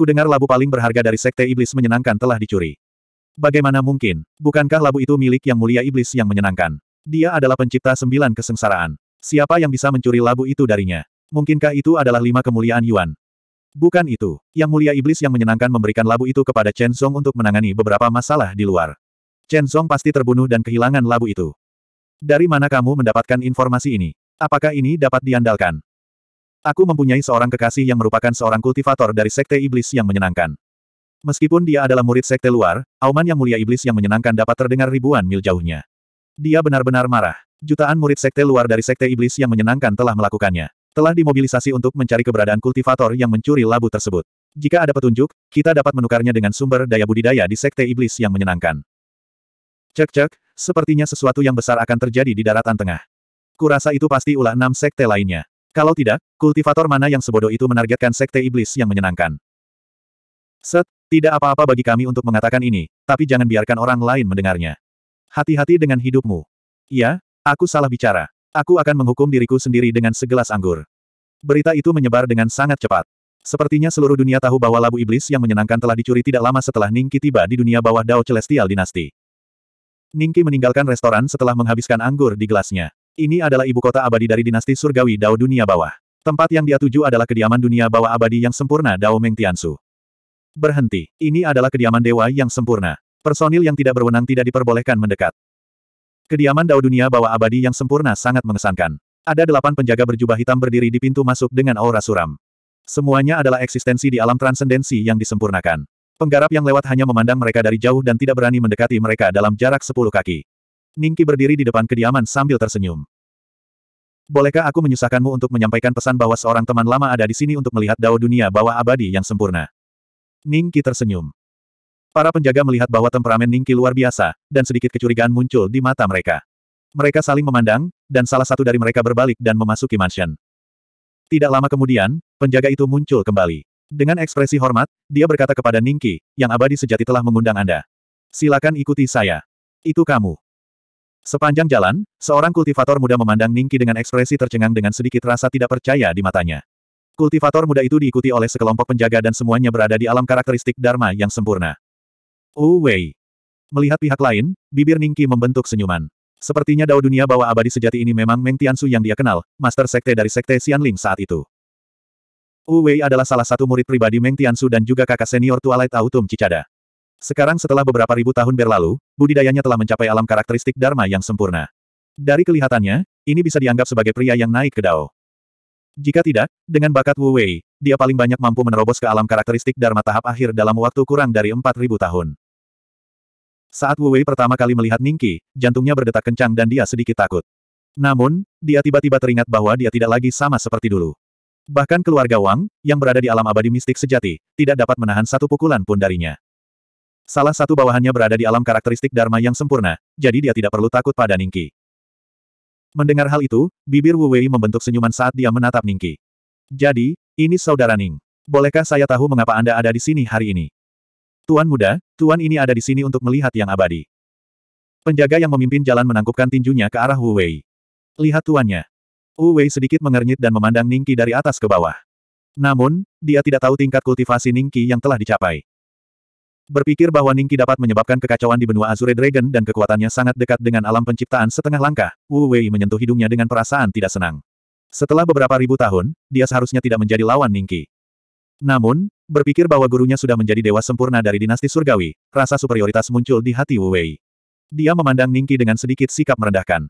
Ku dengar labu paling berharga dari Sekte Iblis menyenangkan telah dicuri. Bagaimana mungkin? Bukankah labu itu milik yang mulia Iblis yang menyenangkan? Dia adalah pencipta sembilan kesengsaraan. Siapa yang bisa mencuri labu itu darinya? Mungkinkah itu adalah lima kemuliaan Yuan? Bukan itu. Yang mulia Iblis yang menyenangkan memberikan labu itu kepada Chen Song untuk menangani beberapa masalah di luar. Chen Song pasti terbunuh dan kehilangan labu itu. Dari mana kamu mendapatkan informasi ini? Apakah ini dapat diandalkan? Aku mempunyai seorang kekasih yang merupakan seorang kultivator dari Sekte Iblis yang menyenangkan. Meskipun dia adalah murid Sekte luar, auman yang mulia Iblis yang menyenangkan dapat terdengar ribuan mil jauhnya. Dia benar-benar marah. Jutaan murid Sekte luar dari Sekte Iblis yang menyenangkan telah melakukannya. Telah dimobilisasi untuk mencari keberadaan kultivator yang mencuri labu tersebut. Jika ada petunjuk, kita dapat menukarnya dengan sumber daya budidaya di Sekte Iblis yang menyenangkan. Cek-cek, sepertinya sesuatu yang besar akan terjadi di daratan tengah. Kurasa itu pasti ulah enam sekte lainnya. Kalau tidak, kultivator mana yang sebodoh itu menargetkan sekte iblis yang menyenangkan? Set, tidak apa-apa bagi kami untuk mengatakan ini, tapi jangan biarkan orang lain mendengarnya. Hati-hati dengan hidupmu. Ya, aku salah bicara. Aku akan menghukum diriku sendiri dengan segelas anggur. Berita itu menyebar dengan sangat cepat. Sepertinya seluruh dunia tahu bahwa labu iblis yang menyenangkan telah dicuri tidak lama setelah Ningki tiba di dunia bawah Dao Celestial Dinasti. Ningki meninggalkan restoran setelah menghabiskan anggur di gelasnya. Ini adalah ibu kota abadi dari dinasti surgawi Dao Dunia Bawah. Tempat yang dia tuju adalah kediaman dunia bawah abadi yang sempurna Dao Meng Tiansu. Berhenti. Ini adalah kediaman dewa yang sempurna. Personil yang tidak berwenang tidak diperbolehkan mendekat. Kediaman Dao Dunia Bawah Abadi yang sempurna sangat mengesankan. Ada delapan penjaga berjubah hitam berdiri di pintu masuk dengan aura suram. Semuanya adalah eksistensi di alam transendensi yang disempurnakan. Penggarap yang lewat hanya memandang mereka dari jauh dan tidak berani mendekati mereka dalam jarak sepuluh kaki. Ningki berdiri di depan kediaman sambil tersenyum. Bolehkah aku menyusahkanmu untuk menyampaikan pesan bahwa seorang teman lama ada di sini untuk melihat dao dunia bawah abadi yang sempurna? Ningki tersenyum. Para penjaga melihat bahwa temperamen Ningki luar biasa, dan sedikit kecurigaan muncul di mata mereka. Mereka saling memandang, dan salah satu dari mereka berbalik dan memasuki mansion. Tidak lama kemudian, penjaga itu muncul kembali. Dengan ekspresi hormat, dia berkata kepada Ningki, yang abadi sejati telah mengundang Anda. Silakan ikuti saya. Itu kamu. Sepanjang jalan, seorang kultivator muda memandang Ningki dengan ekspresi tercengang dengan sedikit rasa tidak percaya di matanya. Kultivator muda itu diikuti oleh sekelompok penjaga dan semuanya berada di alam karakteristik Dharma yang sempurna. Uwei. Wei. Melihat pihak lain, bibir Ningki membentuk senyuman. Sepertinya dao dunia Bawah abadi sejati ini memang Meng Tiansu yang dia kenal, master sekte dari sekte Xianling saat itu. Uwei Wei adalah salah satu murid pribadi Meng Tiansu dan juga kakak senior Twilight Autumn Cicada. Sekarang setelah beberapa ribu tahun berlalu, budidayanya telah mencapai alam karakteristik Dharma yang sempurna. Dari kelihatannya, ini bisa dianggap sebagai pria yang naik ke Dao. Jika tidak, dengan bakat Wu Wei, dia paling banyak mampu menerobos ke alam karakteristik Dharma tahap akhir dalam waktu kurang dari 4.000 tahun. Saat Wu Wei pertama kali melihat Ningki, jantungnya berdetak kencang dan dia sedikit takut. Namun, dia tiba-tiba teringat bahwa dia tidak lagi sama seperti dulu. Bahkan keluarga Wang, yang berada di alam abadi mistik sejati, tidak dapat menahan satu pukulan pun darinya. Salah satu bawahannya berada di alam karakteristik Dharma yang sempurna, jadi dia tidak perlu takut pada Ningki. Mendengar hal itu, bibir Wu Wei membentuk senyuman saat dia menatap Ningki. Jadi, ini saudara Ning. Bolehkah saya tahu mengapa Anda ada di sini hari ini? Tuan muda, Tuan ini ada di sini untuk melihat yang abadi. Penjaga yang memimpin jalan menangkupkan tinjunya ke arah Wu Wei. Lihat tuannya. Wu Wei sedikit mengernyit dan memandang Ningki dari atas ke bawah. Namun, dia tidak tahu tingkat kultivasi Ningki yang telah dicapai. Berpikir bahwa Ningki dapat menyebabkan kekacauan di benua Azure Dragon dan kekuatannya sangat dekat dengan alam penciptaan setengah langkah, Wu Wei menyentuh hidungnya dengan perasaan tidak senang. Setelah beberapa ribu tahun, dia seharusnya tidak menjadi lawan Ningki. Namun, berpikir bahwa gurunya sudah menjadi dewa sempurna dari dinasti surgawi, rasa superioritas muncul di hati Wu Wei. Dia memandang Ningki dengan sedikit sikap merendahkan.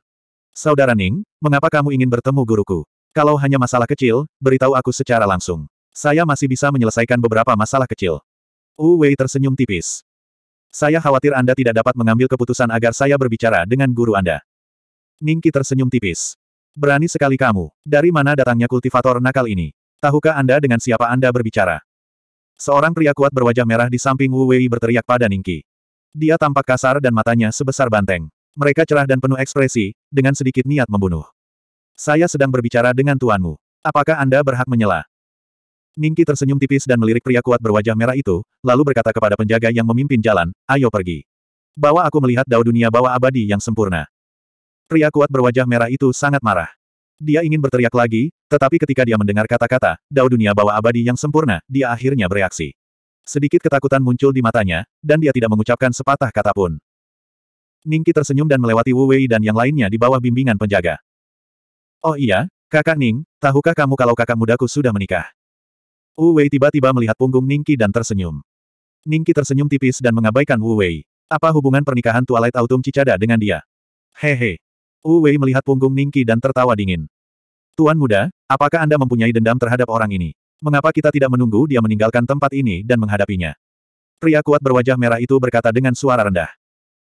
Saudara Ning, mengapa kamu ingin bertemu guruku? Kalau hanya masalah kecil, beritahu aku secara langsung. Saya masih bisa menyelesaikan beberapa masalah kecil. Wu Wei tersenyum tipis. Saya khawatir Anda tidak dapat mengambil keputusan agar saya berbicara dengan guru Anda. Ningki tersenyum tipis. Berani sekali kamu. Dari mana datangnya kultivator nakal ini? Tahukah Anda dengan siapa Anda berbicara? Seorang pria kuat berwajah merah di samping Wu Wei berteriak pada Ningki. Dia tampak kasar dan matanya sebesar banteng. Mereka cerah dan penuh ekspresi, dengan sedikit niat membunuh. Saya sedang berbicara dengan tuanmu. Apakah Anda berhak menyela? Ningki tersenyum tipis dan melirik pria kuat berwajah merah itu, lalu berkata kepada penjaga yang memimpin jalan, ayo pergi. Bawa aku melihat dao dunia bawah abadi yang sempurna. Pria kuat berwajah merah itu sangat marah. Dia ingin berteriak lagi, tetapi ketika dia mendengar kata-kata, dao dunia bawah abadi yang sempurna, dia akhirnya bereaksi. Sedikit ketakutan muncul di matanya, dan dia tidak mengucapkan sepatah kata pun. Ningki tersenyum dan melewati Wu Wei dan yang lainnya di bawah bimbingan penjaga. Oh iya, kakak Ning, tahukah kamu kalau kakak mudaku sudah menikah? Wu Wei tiba-tiba melihat punggung Ningki dan tersenyum. Ningki tersenyum tipis dan mengabaikan Wu Wei. Apa hubungan pernikahan Twilight Autumn Cicada dengan dia? Hehe. Wu Wei melihat punggung Ningki dan tertawa dingin. Tuan muda, apakah Anda mempunyai dendam terhadap orang ini? Mengapa kita tidak menunggu dia meninggalkan tempat ini dan menghadapinya? Pria kuat berwajah merah itu berkata dengan suara rendah.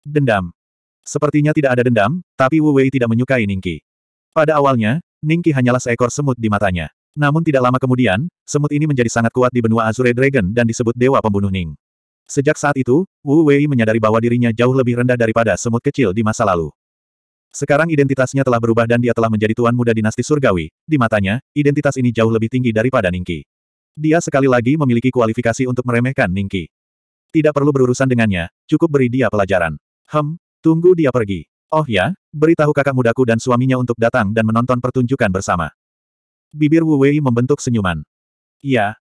Dendam. Sepertinya tidak ada dendam, tapi Wu Wei tidak menyukai Ningki. Pada awalnya, Ningki hanyalah seekor semut di matanya. Namun tidak lama kemudian, semut ini menjadi sangat kuat di benua Azure Dragon dan disebut Dewa Pembunuh Ning. Sejak saat itu, Wu Wei menyadari bahwa dirinya jauh lebih rendah daripada semut kecil di masa lalu. Sekarang identitasnya telah berubah dan dia telah menjadi tuan muda dinasti surgawi, di matanya, identitas ini jauh lebih tinggi daripada Ningki. Dia sekali lagi memiliki kualifikasi untuk meremehkan Ningki. Tidak perlu berurusan dengannya, cukup beri dia pelajaran. Hem, tunggu dia pergi. Oh ya, beritahu kakak mudaku dan suaminya untuk datang dan menonton pertunjukan bersama. Bibir Wu Wei membentuk senyuman. Iya.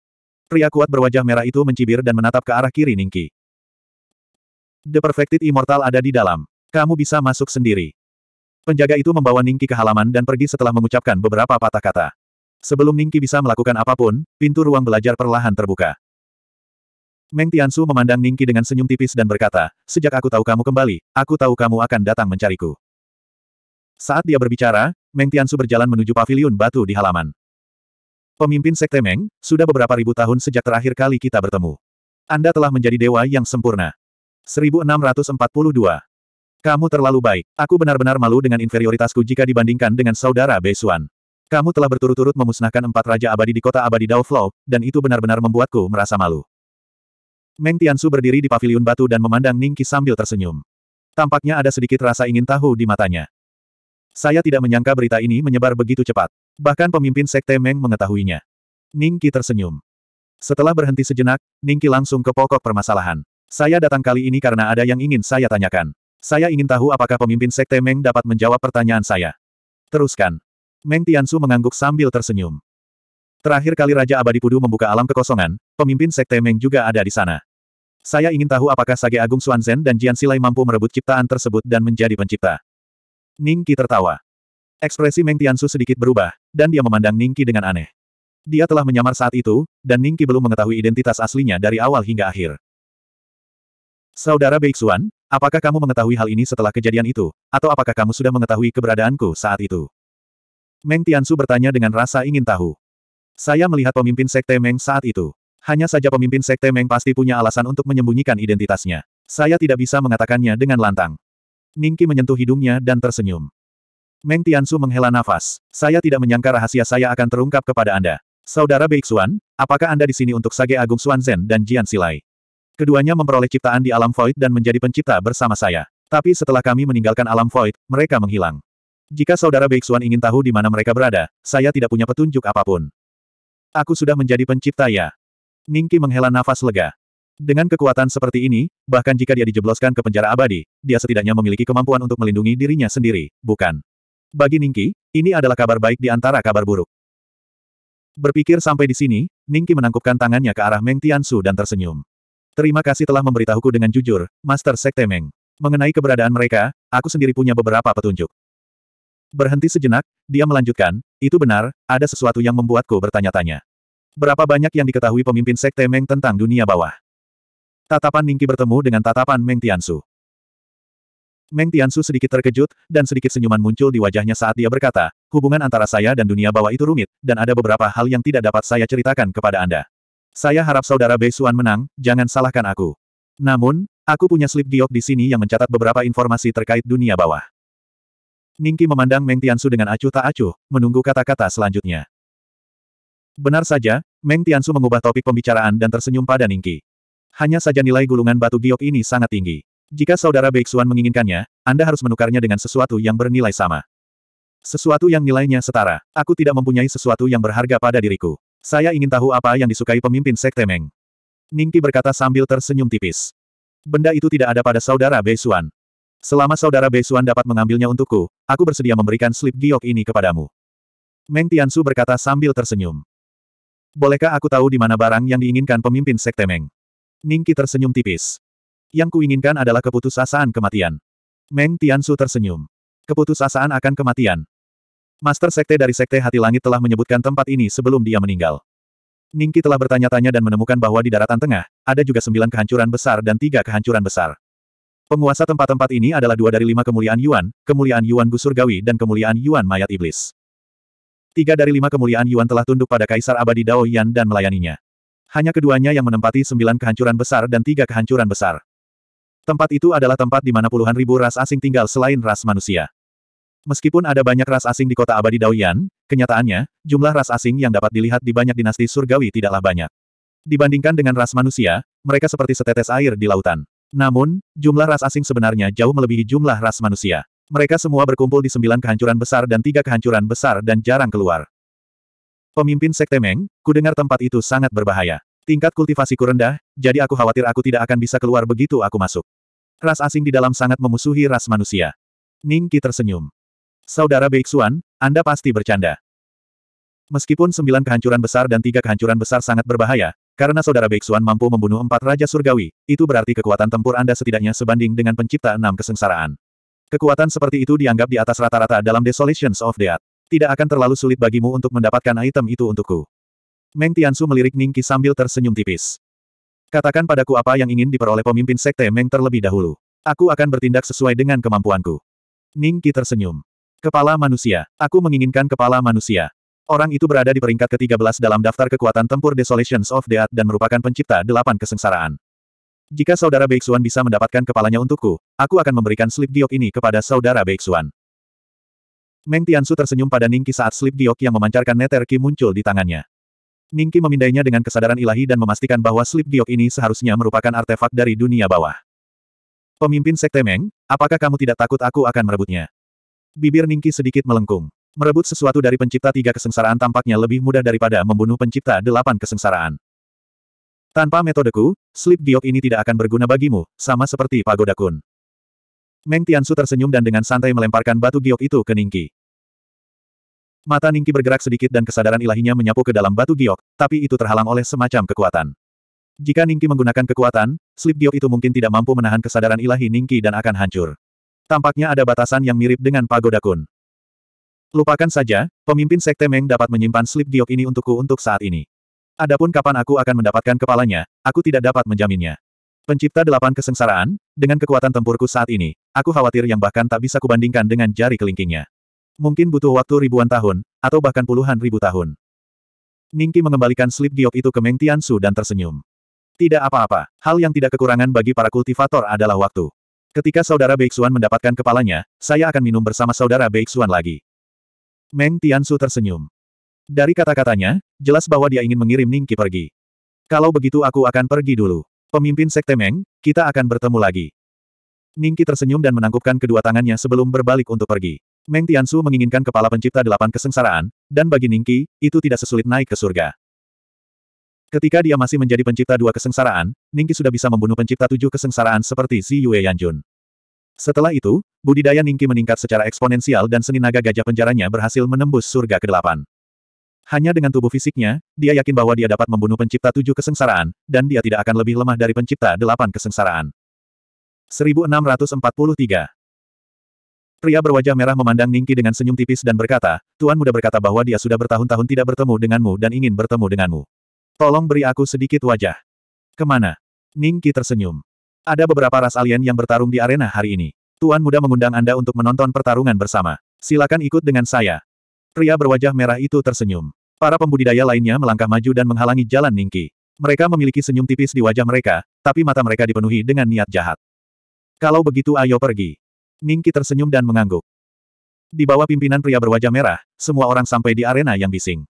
Pria kuat berwajah merah itu mencibir dan menatap ke arah kiri Ningki. The Perfected Immortal ada di dalam. Kamu bisa masuk sendiri. Penjaga itu membawa Ningki ke halaman dan pergi setelah mengucapkan beberapa patah kata. Sebelum Ningki bisa melakukan apapun, pintu ruang belajar perlahan terbuka. Meng Tiansu memandang Ningki dengan senyum tipis dan berkata, Sejak aku tahu kamu kembali, aku tahu kamu akan datang mencariku. Saat dia berbicara, Meng Tiansu berjalan menuju paviliun batu di halaman. Pemimpin Sekte Meng, sudah beberapa ribu tahun sejak terakhir kali kita bertemu. Anda telah menjadi dewa yang sempurna. 1642. Kamu terlalu baik. Aku benar-benar malu dengan inferioritasku jika dibandingkan dengan saudara Beisuan. Kamu telah berturut-turut memusnahkan empat raja abadi di kota abadi Daoflow, dan itu benar-benar membuatku merasa malu. Meng Tiansu berdiri di paviliun batu dan memandang Ningki sambil tersenyum. Tampaknya ada sedikit rasa ingin tahu di matanya. Saya tidak menyangka berita ini menyebar begitu cepat. Bahkan pemimpin sekte Meng mengetahuinya. Ningki tersenyum. Setelah berhenti sejenak, Ningki langsung ke pokok permasalahan. Saya datang kali ini karena ada yang ingin saya tanyakan. Saya ingin tahu apakah pemimpin sekte Meng dapat menjawab pertanyaan saya. Teruskan. Meng Tiansu mengangguk sambil tersenyum. Terakhir kali Raja Abadi Pudu membuka alam kekosongan, pemimpin sekte Meng juga ada di sana. Saya ingin tahu apakah Sage Agung Xuanzhen dan Jian Silai mampu merebut ciptaan tersebut dan menjadi pencipta. Ningki tertawa. Ekspresi Meng Tiansu sedikit berubah, dan dia memandang Ningki dengan aneh. Dia telah menyamar saat itu, dan Ningki belum mengetahui identitas aslinya dari awal hingga akhir. Saudara Beixuan, apakah kamu mengetahui hal ini setelah kejadian itu, atau apakah kamu sudah mengetahui keberadaanku saat itu? Meng Tiansu bertanya dengan rasa ingin tahu. Saya melihat pemimpin sekte Meng saat itu. Hanya saja pemimpin sekte Meng pasti punya alasan untuk menyembunyikan identitasnya. Saya tidak bisa mengatakannya dengan lantang. Ningki menyentuh hidungnya dan tersenyum. Meng Tiansu menghela nafas. Saya tidak menyangka rahasia saya akan terungkap kepada Anda. Saudara Beixuan, apakah Anda di sini untuk Sage Agung Zhen dan Jian Silai? Keduanya memperoleh ciptaan di alam void dan menjadi pencipta bersama saya. Tapi setelah kami meninggalkan alam void, mereka menghilang. Jika saudara Beixuan ingin tahu di mana mereka berada, saya tidak punya petunjuk apapun. Aku sudah menjadi pencipta ya. Ningki menghela nafas lega. Dengan kekuatan seperti ini, bahkan jika dia dijebloskan ke penjara abadi, dia setidaknya memiliki kemampuan untuk melindungi dirinya sendiri, bukan? Bagi Ningki, ini adalah kabar baik di antara kabar buruk. Berpikir sampai di sini, Ningki menangkupkan tangannya ke arah Meng Su dan tersenyum. Terima kasih telah memberitahuku dengan jujur, Master Sekte Meng. Mengenai keberadaan mereka, aku sendiri punya beberapa petunjuk. Berhenti sejenak, dia melanjutkan, itu benar, ada sesuatu yang membuatku bertanya-tanya. Berapa banyak yang diketahui pemimpin Sekte Meng tentang dunia bawah? Tatapan Ningki bertemu dengan tatapan Meng Tiansu. Meng Tiansu sedikit terkejut, dan sedikit senyuman muncul di wajahnya saat dia berkata, hubungan antara saya dan dunia bawah itu rumit, dan ada beberapa hal yang tidak dapat saya ceritakan kepada Anda. Saya harap saudara Bei Suan menang, jangan salahkan aku. Namun, aku punya slip giok di sini yang mencatat beberapa informasi terkait dunia bawah. Ningki memandang Meng Tiansu dengan acuh tak acuh, menunggu kata-kata selanjutnya. Benar saja, Meng Tiansu mengubah topik pembicaraan dan tersenyum pada Ningki. Hanya saja nilai gulungan batu giok ini sangat tinggi. Jika saudara Beixuan menginginkannya, Anda harus menukarnya dengan sesuatu yang bernilai sama. Sesuatu yang nilainya setara. Aku tidak mempunyai sesuatu yang berharga pada diriku. Saya ingin tahu apa yang disukai pemimpin Sekte Meng. Ningki berkata sambil tersenyum tipis. Benda itu tidak ada pada saudara Beixuan. Selama saudara Beixuan dapat mengambilnya untukku, aku bersedia memberikan slip giok ini kepadamu. Meng Tiansu berkata sambil tersenyum. Bolehkah aku tahu di mana barang yang diinginkan pemimpin Sekte Meng? Ningki tersenyum tipis. Yang kuinginkan adalah keputusasaan kematian. Meng Tiansu tersenyum. Keputusasaan akan kematian. Master Sekte dari Sekte Hati Langit telah menyebutkan tempat ini sebelum dia meninggal. Ningki telah bertanya-tanya dan menemukan bahwa di daratan tengah, ada juga sembilan kehancuran besar dan tiga kehancuran besar. Penguasa tempat-tempat ini adalah dua dari lima kemuliaan Yuan, kemuliaan Yuan Gusurgawi dan kemuliaan Yuan Mayat Iblis. Tiga dari lima kemuliaan Yuan telah tunduk pada Kaisar Abadi Dao Yan dan melayaninya hanya keduanya yang menempati sembilan kehancuran besar dan tiga kehancuran besar. Tempat itu adalah tempat di mana puluhan ribu ras asing tinggal selain ras manusia. Meskipun ada banyak ras asing di kota abadi Daoyan, kenyataannya, jumlah ras asing yang dapat dilihat di banyak dinasti surgawi tidaklah banyak. Dibandingkan dengan ras manusia, mereka seperti setetes air di lautan. Namun, jumlah ras asing sebenarnya jauh melebihi jumlah ras manusia. Mereka semua berkumpul di sembilan kehancuran besar dan tiga kehancuran besar dan jarang keluar. Pemimpin Sekte Meng, ku dengar tempat itu sangat berbahaya. Tingkat kultivasiku rendah, jadi aku khawatir aku tidak akan bisa keluar begitu aku masuk. Ras asing di dalam sangat memusuhi ras manusia. Ning Qi tersenyum. Saudara Beixuan, Anda pasti bercanda. Meskipun sembilan kehancuran besar dan tiga kehancuran besar sangat berbahaya, karena Saudara Beixuan mampu membunuh empat Raja Surgawi, itu berarti kekuatan tempur Anda setidaknya sebanding dengan pencipta enam kesengsaraan. Kekuatan seperti itu dianggap di atas rata-rata dalam Desolations of Death. Tidak akan terlalu sulit bagimu untuk mendapatkan item itu untukku. Meng Tiansu melirik Ningki sambil tersenyum tipis. Katakan padaku apa yang ingin diperoleh pemimpin sekte Meng terlebih dahulu. Aku akan bertindak sesuai dengan kemampuanku. Ningki tersenyum. Kepala manusia. Aku menginginkan kepala manusia. Orang itu berada di peringkat ke-13 dalam daftar kekuatan tempur Desolations of Death dan merupakan pencipta delapan kesengsaraan. Jika saudara Beixuan bisa mendapatkan kepalanya untukku, aku akan memberikan slip diok ini kepada saudara Beixuan. Meng Tiansu tersenyum pada Ningki saat slip giok yang memancarkan neterki muncul di tangannya. Ningki memindainya dengan kesadaran ilahi dan memastikan bahwa slip giok ini seharusnya merupakan artefak dari dunia bawah. Pemimpin Sekte Meng, apakah kamu tidak takut aku akan merebutnya? Bibir Ningki sedikit melengkung. Merebut sesuatu dari pencipta tiga kesengsaraan tampaknya lebih mudah daripada membunuh pencipta delapan kesengsaraan. Tanpa metodeku, slip giok ini tidak akan berguna bagimu, sama seperti pagoda kun. Meng Tiansu tersenyum dan dengan santai melemparkan batu giok itu ke Ningki. Mata Ningki bergerak sedikit dan kesadaran ilahinya menyapu ke dalam batu giok, tapi itu terhalang oleh semacam kekuatan. Jika Ningki menggunakan kekuatan, slip giok itu mungkin tidak mampu menahan kesadaran ilahi Ningki dan akan hancur. Tampaknya ada batasan yang mirip dengan pagoda kun. Lupakan saja, pemimpin sekte Meng dapat menyimpan slip giok ini untukku untuk saat ini. Adapun kapan aku akan mendapatkan kepalanya, aku tidak dapat menjaminnya. Pencipta delapan kesengsaraan, dengan kekuatan tempurku saat ini, aku khawatir yang bahkan tak bisa kubandingkan dengan jari kelingkingnya. Mungkin butuh waktu ribuan tahun, atau bahkan puluhan ribu tahun. Ningki mengembalikan slip giok itu ke Meng Tiansu dan tersenyum. Tidak apa-apa, hal yang tidak kekurangan bagi para kultivator adalah waktu. Ketika saudara Beixuan mendapatkan kepalanya, saya akan minum bersama saudara Beixuan lagi. Meng Tiansu tersenyum. Dari kata-katanya, jelas bahwa dia ingin mengirim Ningki pergi. Kalau begitu aku akan pergi dulu. Pemimpin Sekte Meng, kita akan bertemu lagi. Ningki tersenyum dan menangkupkan kedua tangannya sebelum berbalik untuk pergi. Meng Tiansu menginginkan kepala pencipta delapan kesengsaraan, dan bagi Ningki, itu tidak sesulit naik ke surga. Ketika dia masih menjadi pencipta dua kesengsaraan, Ningki sudah bisa membunuh pencipta tujuh kesengsaraan seperti Si Yue Yanjun. Setelah itu, budidaya Ningki meningkat secara eksponensial dan seni naga gajah penjaranya berhasil menembus surga ke delapan. Hanya dengan tubuh fisiknya, dia yakin bahwa dia dapat membunuh pencipta tujuh kesengsaraan, dan dia tidak akan lebih lemah dari pencipta delapan kesengsaraan. 1643 Pria berwajah merah memandang Ningki dengan senyum tipis dan berkata, Tuan muda berkata bahwa dia sudah bertahun-tahun tidak bertemu denganmu dan ingin bertemu denganmu. Tolong beri aku sedikit wajah. Kemana? Ningki tersenyum. Ada beberapa ras alien yang bertarung di arena hari ini. Tuan muda mengundang Anda untuk menonton pertarungan bersama. Silakan ikut dengan saya. Pria berwajah merah itu tersenyum. Para pembudidaya lainnya melangkah maju dan menghalangi jalan Ningki. Mereka memiliki senyum tipis di wajah mereka, tapi mata mereka dipenuhi dengan niat jahat. Kalau begitu ayo pergi. Ningki tersenyum dan mengangguk. Di bawah pimpinan pria berwajah merah, semua orang sampai di arena yang bising.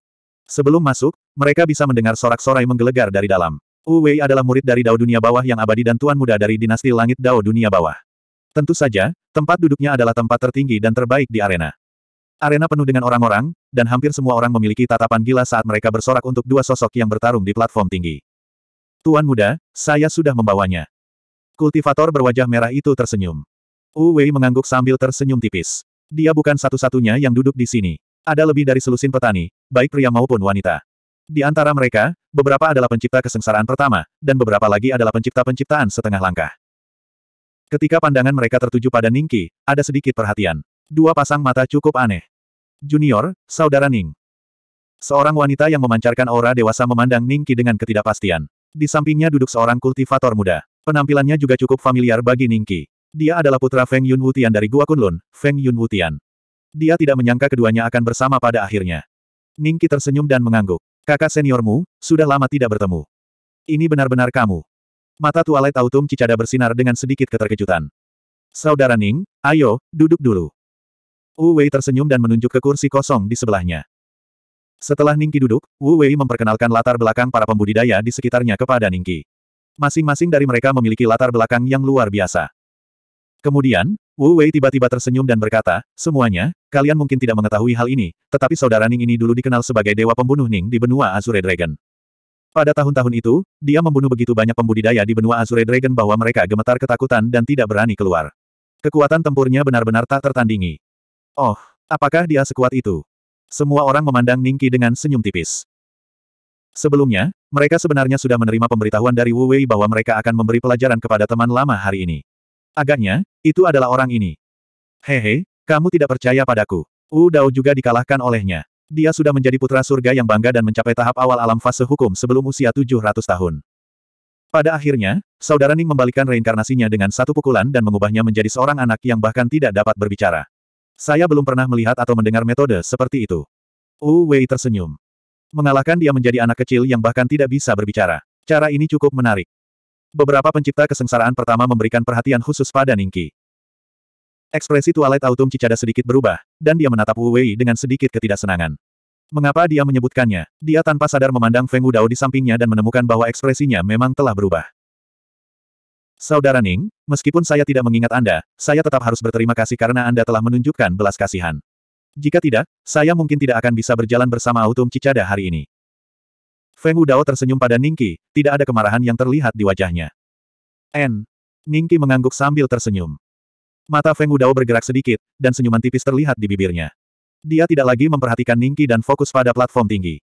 Sebelum masuk, mereka bisa mendengar sorak-sorai menggelegar dari dalam. Uwei adalah murid dari Dao Dunia Bawah yang abadi dan tuan muda dari dinasti Langit Dao Dunia Bawah. Tentu saja, tempat duduknya adalah tempat tertinggi dan terbaik di arena. Arena penuh dengan orang-orang, dan hampir semua orang memiliki tatapan gila saat mereka bersorak untuk dua sosok yang bertarung di platform tinggi. Tuan muda, saya sudah membawanya. Kultivator berwajah merah itu tersenyum. Uwei mengangguk sambil tersenyum tipis. Dia bukan satu-satunya yang duduk di sini. Ada lebih dari selusin petani, baik pria maupun wanita. Di antara mereka, beberapa adalah pencipta kesengsaraan pertama, dan beberapa lagi adalah pencipta-penciptaan setengah langkah. Ketika pandangan mereka tertuju pada Ningki, ada sedikit perhatian. Dua pasang mata cukup aneh. Junior, saudara Ning. Seorang wanita yang memancarkan aura dewasa memandang Qi dengan ketidakpastian. Di sampingnya duduk seorang kultivator muda. Penampilannya juga cukup familiar bagi Qi. Dia adalah putra Feng Yun Wutian dari Gua Kunlun, Feng Yun Wutian. Dia tidak menyangka keduanya akan bersama pada akhirnya. Qi tersenyum dan mengangguk. Kakak seniormu, sudah lama tidak bertemu. Ini benar-benar kamu. Mata Twilight Autumn Cicada bersinar dengan sedikit keterkejutan. Saudara Ning, ayo, duduk dulu. Wu Wei tersenyum dan menunjuk ke kursi kosong di sebelahnya. Setelah Ningki duduk, Wu Wei memperkenalkan latar belakang para pembudidaya di sekitarnya kepada Ningki. Masing-masing dari mereka memiliki latar belakang yang luar biasa. Kemudian, Wu Wei tiba-tiba tersenyum dan berkata, Semuanya, kalian mungkin tidak mengetahui hal ini, tetapi saudara Ning ini dulu dikenal sebagai Dewa Pembunuh Ning di benua Azure Dragon. Pada tahun-tahun itu, dia membunuh begitu banyak pembudidaya di benua Azure Dragon bahwa mereka gemetar ketakutan dan tidak berani keluar. Kekuatan tempurnya benar-benar tak tertandingi. Oh, apakah dia sekuat itu? Semua orang memandang Ningki dengan senyum tipis. Sebelumnya, mereka sebenarnya sudah menerima pemberitahuan dari Wu Wei bahwa mereka akan memberi pelajaran kepada teman lama hari ini. Agaknya, itu adalah orang ini. Hehe, kamu tidak percaya padaku. Wu Dao juga dikalahkan olehnya. Dia sudah menjadi putra surga yang bangga dan mencapai tahap awal alam fase hukum sebelum usia 700 tahun. Pada akhirnya, saudara Ning membalikan reinkarnasinya dengan satu pukulan dan mengubahnya menjadi seorang anak yang bahkan tidak dapat berbicara. Saya belum pernah melihat atau mendengar metode seperti itu. Wu Wei tersenyum. Mengalahkan dia menjadi anak kecil yang bahkan tidak bisa berbicara. Cara ini cukup menarik. Beberapa pencipta kesengsaraan pertama memberikan perhatian khusus pada Ningki. Ekspresi Twilight Autumn Cicada sedikit berubah, dan dia menatap Wu Wei dengan sedikit ketidaksenangan. Mengapa dia menyebutkannya? Dia tanpa sadar memandang Feng Dao di sampingnya dan menemukan bahwa ekspresinya memang telah berubah. Saudara Ning, meskipun saya tidak mengingat Anda, saya tetap harus berterima kasih karena Anda telah menunjukkan belas kasihan. Jika tidak, saya mungkin tidak akan bisa berjalan bersama Autumn Cicada hari ini. Feng Udao tersenyum pada Ningki, tidak ada kemarahan yang terlihat di wajahnya. N. Ningki mengangguk sambil tersenyum. Mata Feng Udao bergerak sedikit, dan senyuman tipis terlihat di bibirnya. Dia tidak lagi memperhatikan Ningki dan fokus pada platform tinggi.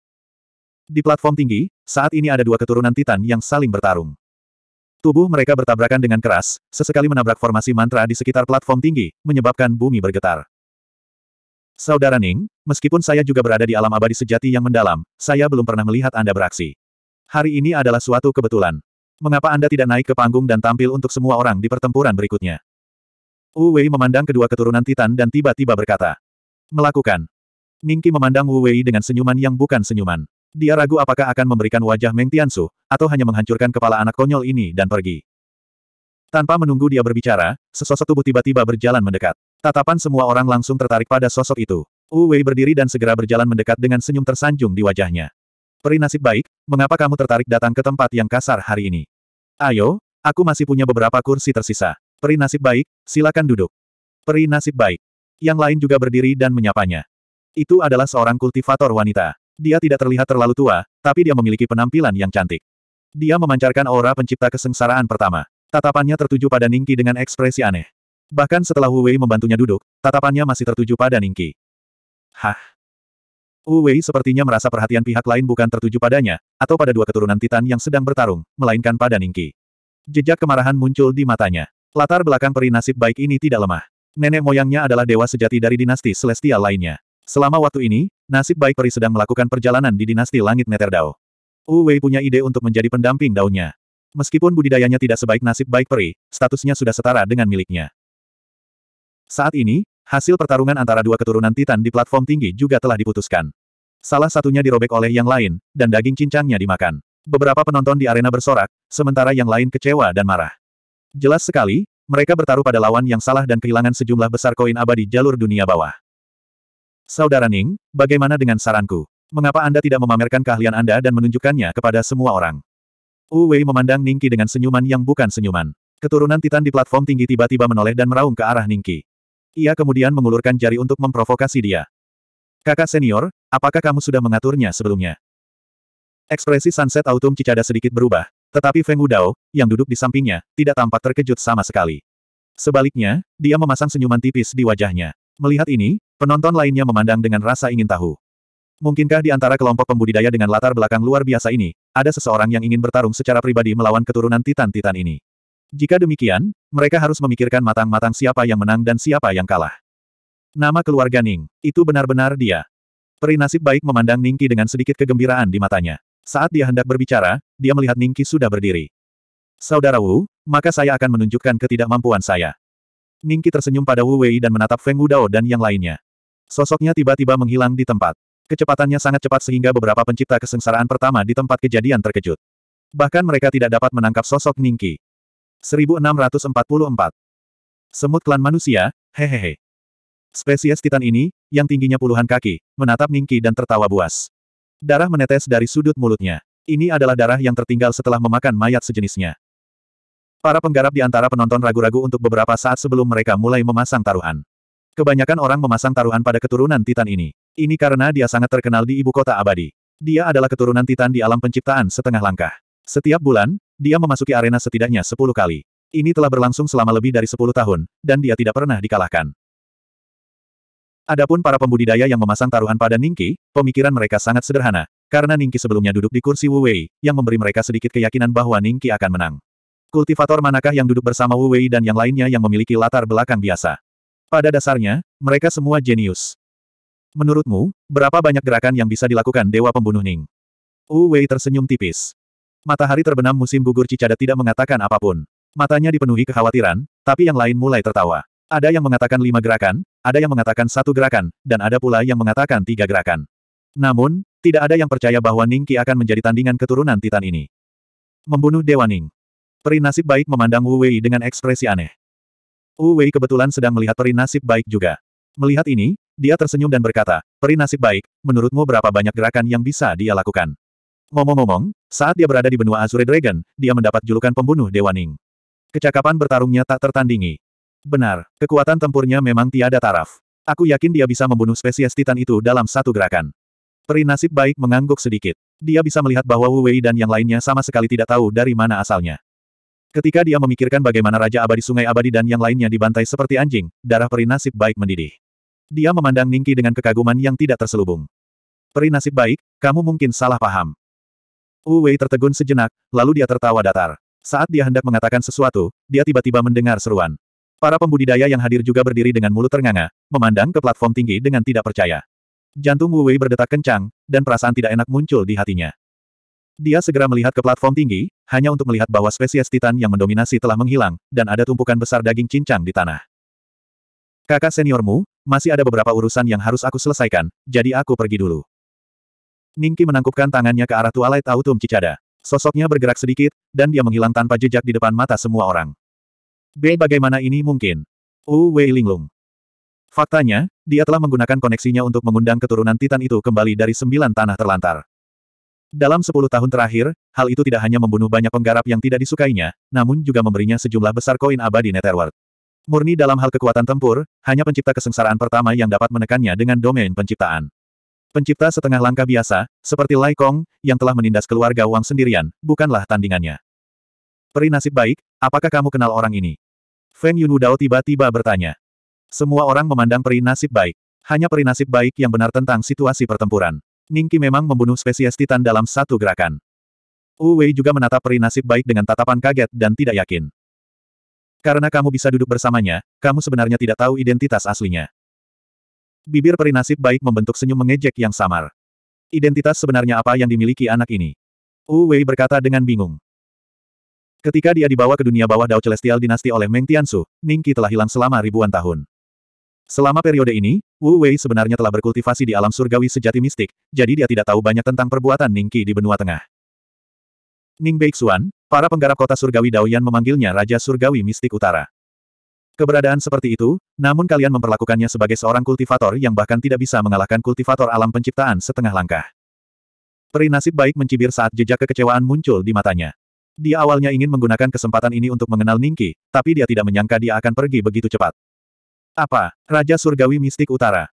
Di platform tinggi, saat ini ada dua keturunan Titan yang saling bertarung. Tubuh mereka bertabrakan dengan keras, sesekali menabrak formasi mantra di sekitar platform tinggi, menyebabkan bumi bergetar. Saudara Ning, meskipun saya juga berada di alam abadi sejati yang mendalam, saya belum pernah melihat Anda beraksi. Hari ini adalah suatu kebetulan. Mengapa Anda tidak naik ke panggung dan tampil untuk semua orang di pertempuran berikutnya? Wu Wei memandang kedua keturunan Titan dan tiba-tiba berkata. Melakukan. Ningki memandang Wu Wei dengan senyuman yang bukan senyuman. Dia ragu apakah akan memberikan wajah Meng Tiansu, atau hanya menghancurkan kepala anak konyol ini dan pergi. Tanpa menunggu dia berbicara, sesosok tubuh tiba-tiba berjalan mendekat. Tatapan semua orang langsung tertarik pada sosok itu. Wu Wei berdiri dan segera berjalan mendekat dengan senyum tersanjung di wajahnya. Peri nasib baik, mengapa kamu tertarik datang ke tempat yang kasar hari ini? Ayo, aku masih punya beberapa kursi tersisa. Peri nasib baik, silakan duduk. Peri nasib baik. Yang lain juga berdiri dan menyapanya. Itu adalah seorang kultivator wanita. Dia tidak terlihat terlalu tua, tapi dia memiliki penampilan yang cantik. Dia memancarkan aura pencipta kesengsaraan pertama. Tatapannya tertuju pada Ningki dengan ekspresi aneh. Bahkan setelah Wu Wei membantunya duduk, tatapannya masih tertuju pada Ningki. Hah? Wu Wei sepertinya merasa perhatian pihak lain bukan tertuju padanya, atau pada dua keturunan Titan yang sedang bertarung, melainkan pada Ningki. Jejak kemarahan muncul di matanya. Latar belakang peri nasib baik ini tidak lemah. Nenek moyangnya adalah dewa sejati dari dinasti Celestial lainnya. Selama waktu ini, Nasib baik Peri sedang melakukan perjalanan di dinasti langit Neterdao. Wu Wei punya ide untuk menjadi pendamping daunnya. Meskipun budidayanya tidak sebaik nasib baik Peri, statusnya sudah setara dengan miliknya. Saat ini, hasil pertarungan antara dua keturunan Titan di platform tinggi juga telah diputuskan. Salah satunya dirobek oleh yang lain, dan daging cincangnya dimakan. Beberapa penonton di arena bersorak, sementara yang lain kecewa dan marah. Jelas sekali, mereka bertaruh pada lawan yang salah dan kehilangan sejumlah besar koin abadi jalur dunia bawah. Saudara Ning, bagaimana dengan saranku? Mengapa Anda tidak memamerkan keahlian Anda dan menunjukkannya kepada semua orang? Wu Wei memandang Ningki dengan senyuman yang bukan senyuman. Keturunan Titan di platform tinggi tiba-tiba menoleh dan meraung ke arah Ningki. Ia kemudian mengulurkan jari untuk memprovokasi dia. Kakak senior, apakah kamu sudah mengaturnya sebelumnya? Ekspresi sunset autumn cicada sedikit berubah, tetapi Feng Wudao, yang duduk di sampingnya, tidak tampak terkejut sama sekali. Sebaliknya, dia memasang senyuman tipis di wajahnya. Melihat ini, Penonton lainnya memandang dengan rasa ingin tahu. Mungkinkah di antara kelompok pembudidaya dengan latar belakang luar biasa ini, ada seseorang yang ingin bertarung secara pribadi melawan keturunan Titan-Titan ini? Jika demikian, mereka harus memikirkan matang-matang siapa yang menang dan siapa yang kalah. Nama keluarga Ning, itu benar-benar dia. Peri nasib baik memandang Ningki dengan sedikit kegembiraan di matanya. Saat dia hendak berbicara, dia melihat Ningki sudah berdiri. Saudara Wu, maka saya akan menunjukkan ketidakmampuan saya. Ningki tersenyum pada Wu Wei dan menatap Feng Wudao dan yang lainnya. Sosoknya tiba-tiba menghilang di tempat. Kecepatannya sangat cepat sehingga beberapa pencipta kesengsaraan pertama di tempat kejadian terkejut. Bahkan mereka tidak dapat menangkap sosok Ningki. 1644. Semut klan manusia, hehehe. Spesies titan ini, yang tingginya puluhan kaki, menatap Ningki dan tertawa buas. Darah menetes dari sudut mulutnya. Ini adalah darah yang tertinggal setelah memakan mayat sejenisnya. Para penggarap di antara penonton ragu-ragu untuk beberapa saat sebelum mereka mulai memasang taruhan. Kebanyakan orang memasang taruhan pada keturunan Titan ini. Ini karena dia sangat terkenal di ibu kota abadi. Dia adalah keturunan Titan di alam penciptaan setengah langkah. Setiap bulan, dia memasuki arena setidaknya 10 kali. Ini telah berlangsung selama lebih dari 10 tahun, dan dia tidak pernah dikalahkan. Adapun para pembudidaya yang memasang taruhan pada Ningki, pemikiran mereka sangat sederhana, karena Ningki sebelumnya duduk di kursi Wu Wei, yang memberi mereka sedikit keyakinan bahwa Ningki akan menang. Kultivator manakah yang duduk bersama Wu Wei dan yang lainnya yang memiliki latar belakang biasa? Pada dasarnya, mereka semua jenius. Menurutmu, berapa banyak gerakan yang bisa dilakukan Dewa Pembunuh Ning? Wu Wei tersenyum tipis. Matahari terbenam musim gugur Cicada tidak mengatakan apapun. Matanya dipenuhi kekhawatiran, tapi yang lain mulai tertawa. Ada yang mengatakan lima gerakan, ada yang mengatakan satu gerakan, dan ada pula yang mengatakan tiga gerakan. Namun, tidak ada yang percaya bahwa Ning Qi akan menjadi tandingan keturunan Titan ini. Membunuh Dewa Ning. Peri nasib baik memandang Wu Wei dengan ekspresi aneh. Wu Wei kebetulan sedang melihat peri nasib baik juga. Melihat ini, dia tersenyum dan berkata, peri nasib baik, menurutmu berapa banyak gerakan yang bisa dia lakukan? Ngomong-ngomong, saat dia berada di benua Azure Dragon, dia mendapat julukan pembunuh Dewa Ning. Kecakapan bertarungnya tak tertandingi. Benar, kekuatan tempurnya memang tiada taraf. Aku yakin dia bisa membunuh spesies Titan itu dalam satu gerakan. Peri nasib baik mengangguk sedikit. Dia bisa melihat bahwa Wu Wei dan yang lainnya sama sekali tidak tahu dari mana asalnya. Ketika dia memikirkan bagaimana Raja Abadi Sungai Abadi dan yang lainnya dibantai seperti anjing, darah peri nasib baik mendidih. Dia memandang Ningki dengan kekaguman yang tidak terselubung. Peri nasib baik, kamu mungkin salah paham. Wu Wei tertegun sejenak, lalu dia tertawa datar. Saat dia hendak mengatakan sesuatu, dia tiba-tiba mendengar seruan. Para pembudidaya yang hadir juga berdiri dengan mulut ternganga, memandang ke platform tinggi dengan tidak percaya. Jantung Wu Wei berdetak kencang, dan perasaan tidak enak muncul di hatinya. Dia segera melihat ke platform tinggi, hanya untuk melihat bahwa spesies titan yang mendominasi telah menghilang, dan ada tumpukan besar daging cincang di tanah. Kakak seniormu, masih ada beberapa urusan yang harus aku selesaikan, jadi aku pergi dulu. Ningki menangkupkan tangannya ke arah Twilight Autumn Cicada. Sosoknya bergerak sedikit, dan dia menghilang tanpa jejak di depan mata semua orang. B. Bagaimana ini mungkin? Wu Wei Linglung. Faktanya, dia telah menggunakan koneksinya untuk mengundang keturunan Titan itu kembali dari sembilan tanah terlantar. Dalam sepuluh tahun terakhir, hal itu tidak hanya membunuh banyak penggarap yang tidak disukainya, namun juga memberinya sejumlah besar koin abadi Netherworld. Murni dalam hal kekuatan tempur, hanya pencipta kesengsaraan pertama yang dapat menekannya dengan domain penciptaan. Pencipta setengah langkah biasa, seperti Lai Kong, yang telah menindas keluarga Wang sendirian, bukanlah tandingannya. Peri nasib baik, apakah kamu kenal orang ini? Feng Yunudao tiba-tiba bertanya. Semua orang memandang peri nasib baik. Hanya peri nasib baik yang benar tentang situasi pertempuran. Ningki memang membunuh spesies Titan dalam satu gerakan. Wu Wei juga menatap peri nasib baik dengan tatapan kaget dan tidak yakin. Karena kamu bisa duduk bersamanya, kamu sebenarnya tidak tahu identitas aslinya. Bibir peri nasib baik membentuk senyum mengejek yang samar. Identitas sebenarnya apa yang dimiliki anak ini? Wu Wei berkata dengan bingung. Ketika dia dibawa ke dunia bawah Dao Celestial Dinasti oleh Meng Tiansu, Ningqi telah hilang selama ribuan tahun. Selama periode ini, Wu Wei sebenarnya telah berkultivasi di alam surgawi sejati mistik, jadi dia tidak tahu banyak tentang perbuatan Ningqi di benua tengah. Ning Beixuan, para penggarap kota surgawi Daoyan memanggilnya Raja Surgawi Mistik Utara. Keberadaan seperti itu, namun kalian memperlakukannya sebagai seorang kultivator yang bahkan tidak bisa mengalahkan kultivator alam penciptaan setengah langkah. Peri nasib baik mencibir saat jejak kekecewaan muncul di matanya. Dia awalnya ingin menggunakan kesempatan ini untuk mengenal Ningki, tapi dia tidak menyangka dia akan pergi begitu cepat. Apa? Raja Surgawi Mistik Utara.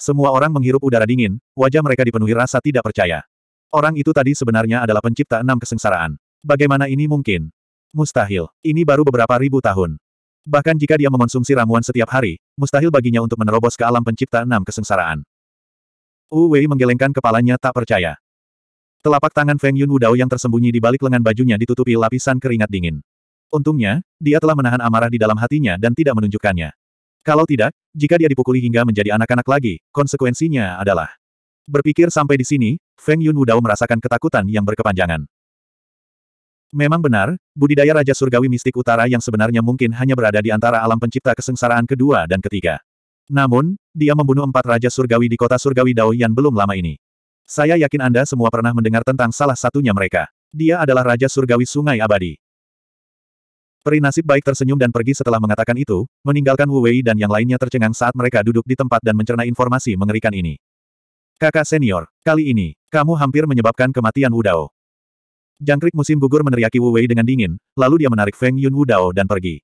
Semua orang menghirup udara dingin, wajah mereka dipenuhi rasa tidak percaya. Orang itu tadi sebenarnya adalah pencipta enam kesengsaraan. Bagaimana ini mungkin? Mustahil. Ini baru beberapa ribu tahun. Bahkan jika dia mengonsumsi ramuan setiap hari, mustahil baginya untuk menerobos ke alam pencipta enam kesengsaraan. Wu Wei menggelengkan kepalanya tak percaya. Telapak tangan Feng Yun Wudao yang tersembunyi di balik lengan bajunya ditutupi lapisan keringat dingin. Untungnya, dia telah menahan amarah di dalam hatinya dan tidak menunjukkannya. Kalau tidak, jika dia dipukuli hingga menjadi anak-anak lagi, konsekuensinya adalah. Berpikir sampai di sini, Feng Yun Wudao merasakan ketakutan yang berkepanjangan. Memang benar, budidaya Raja Surgawi Mistik Utara yang sebenarnya mungkin hanya berada di antara alam pencipta kesengsaraan kedua dan ketiga. Namun, dia membunuh empat Raja Surgawi di kota Surgawi Dao yang belum lama ini. Saya yakin Anda semua pernah mendengar tentang salah satunya mereka. Dia adalah Raja Surgawi Sungai Abadi. Peri nasib baik tersenyum dan pergi setelah mengatakan itu, meninggalkan Wu Wei dan yang lainnya tercengang saat mereka duduk di tempat dan mencerna informasi mengerikan ini. Kakak senior, kali ini, kamu hampir menyebabkan kematian Wu Dao. Jangkrik musim gugur meneriaki Wu Wei dengan dingin, lalu dia menarik Feng Yun Wu Dao dan pergi.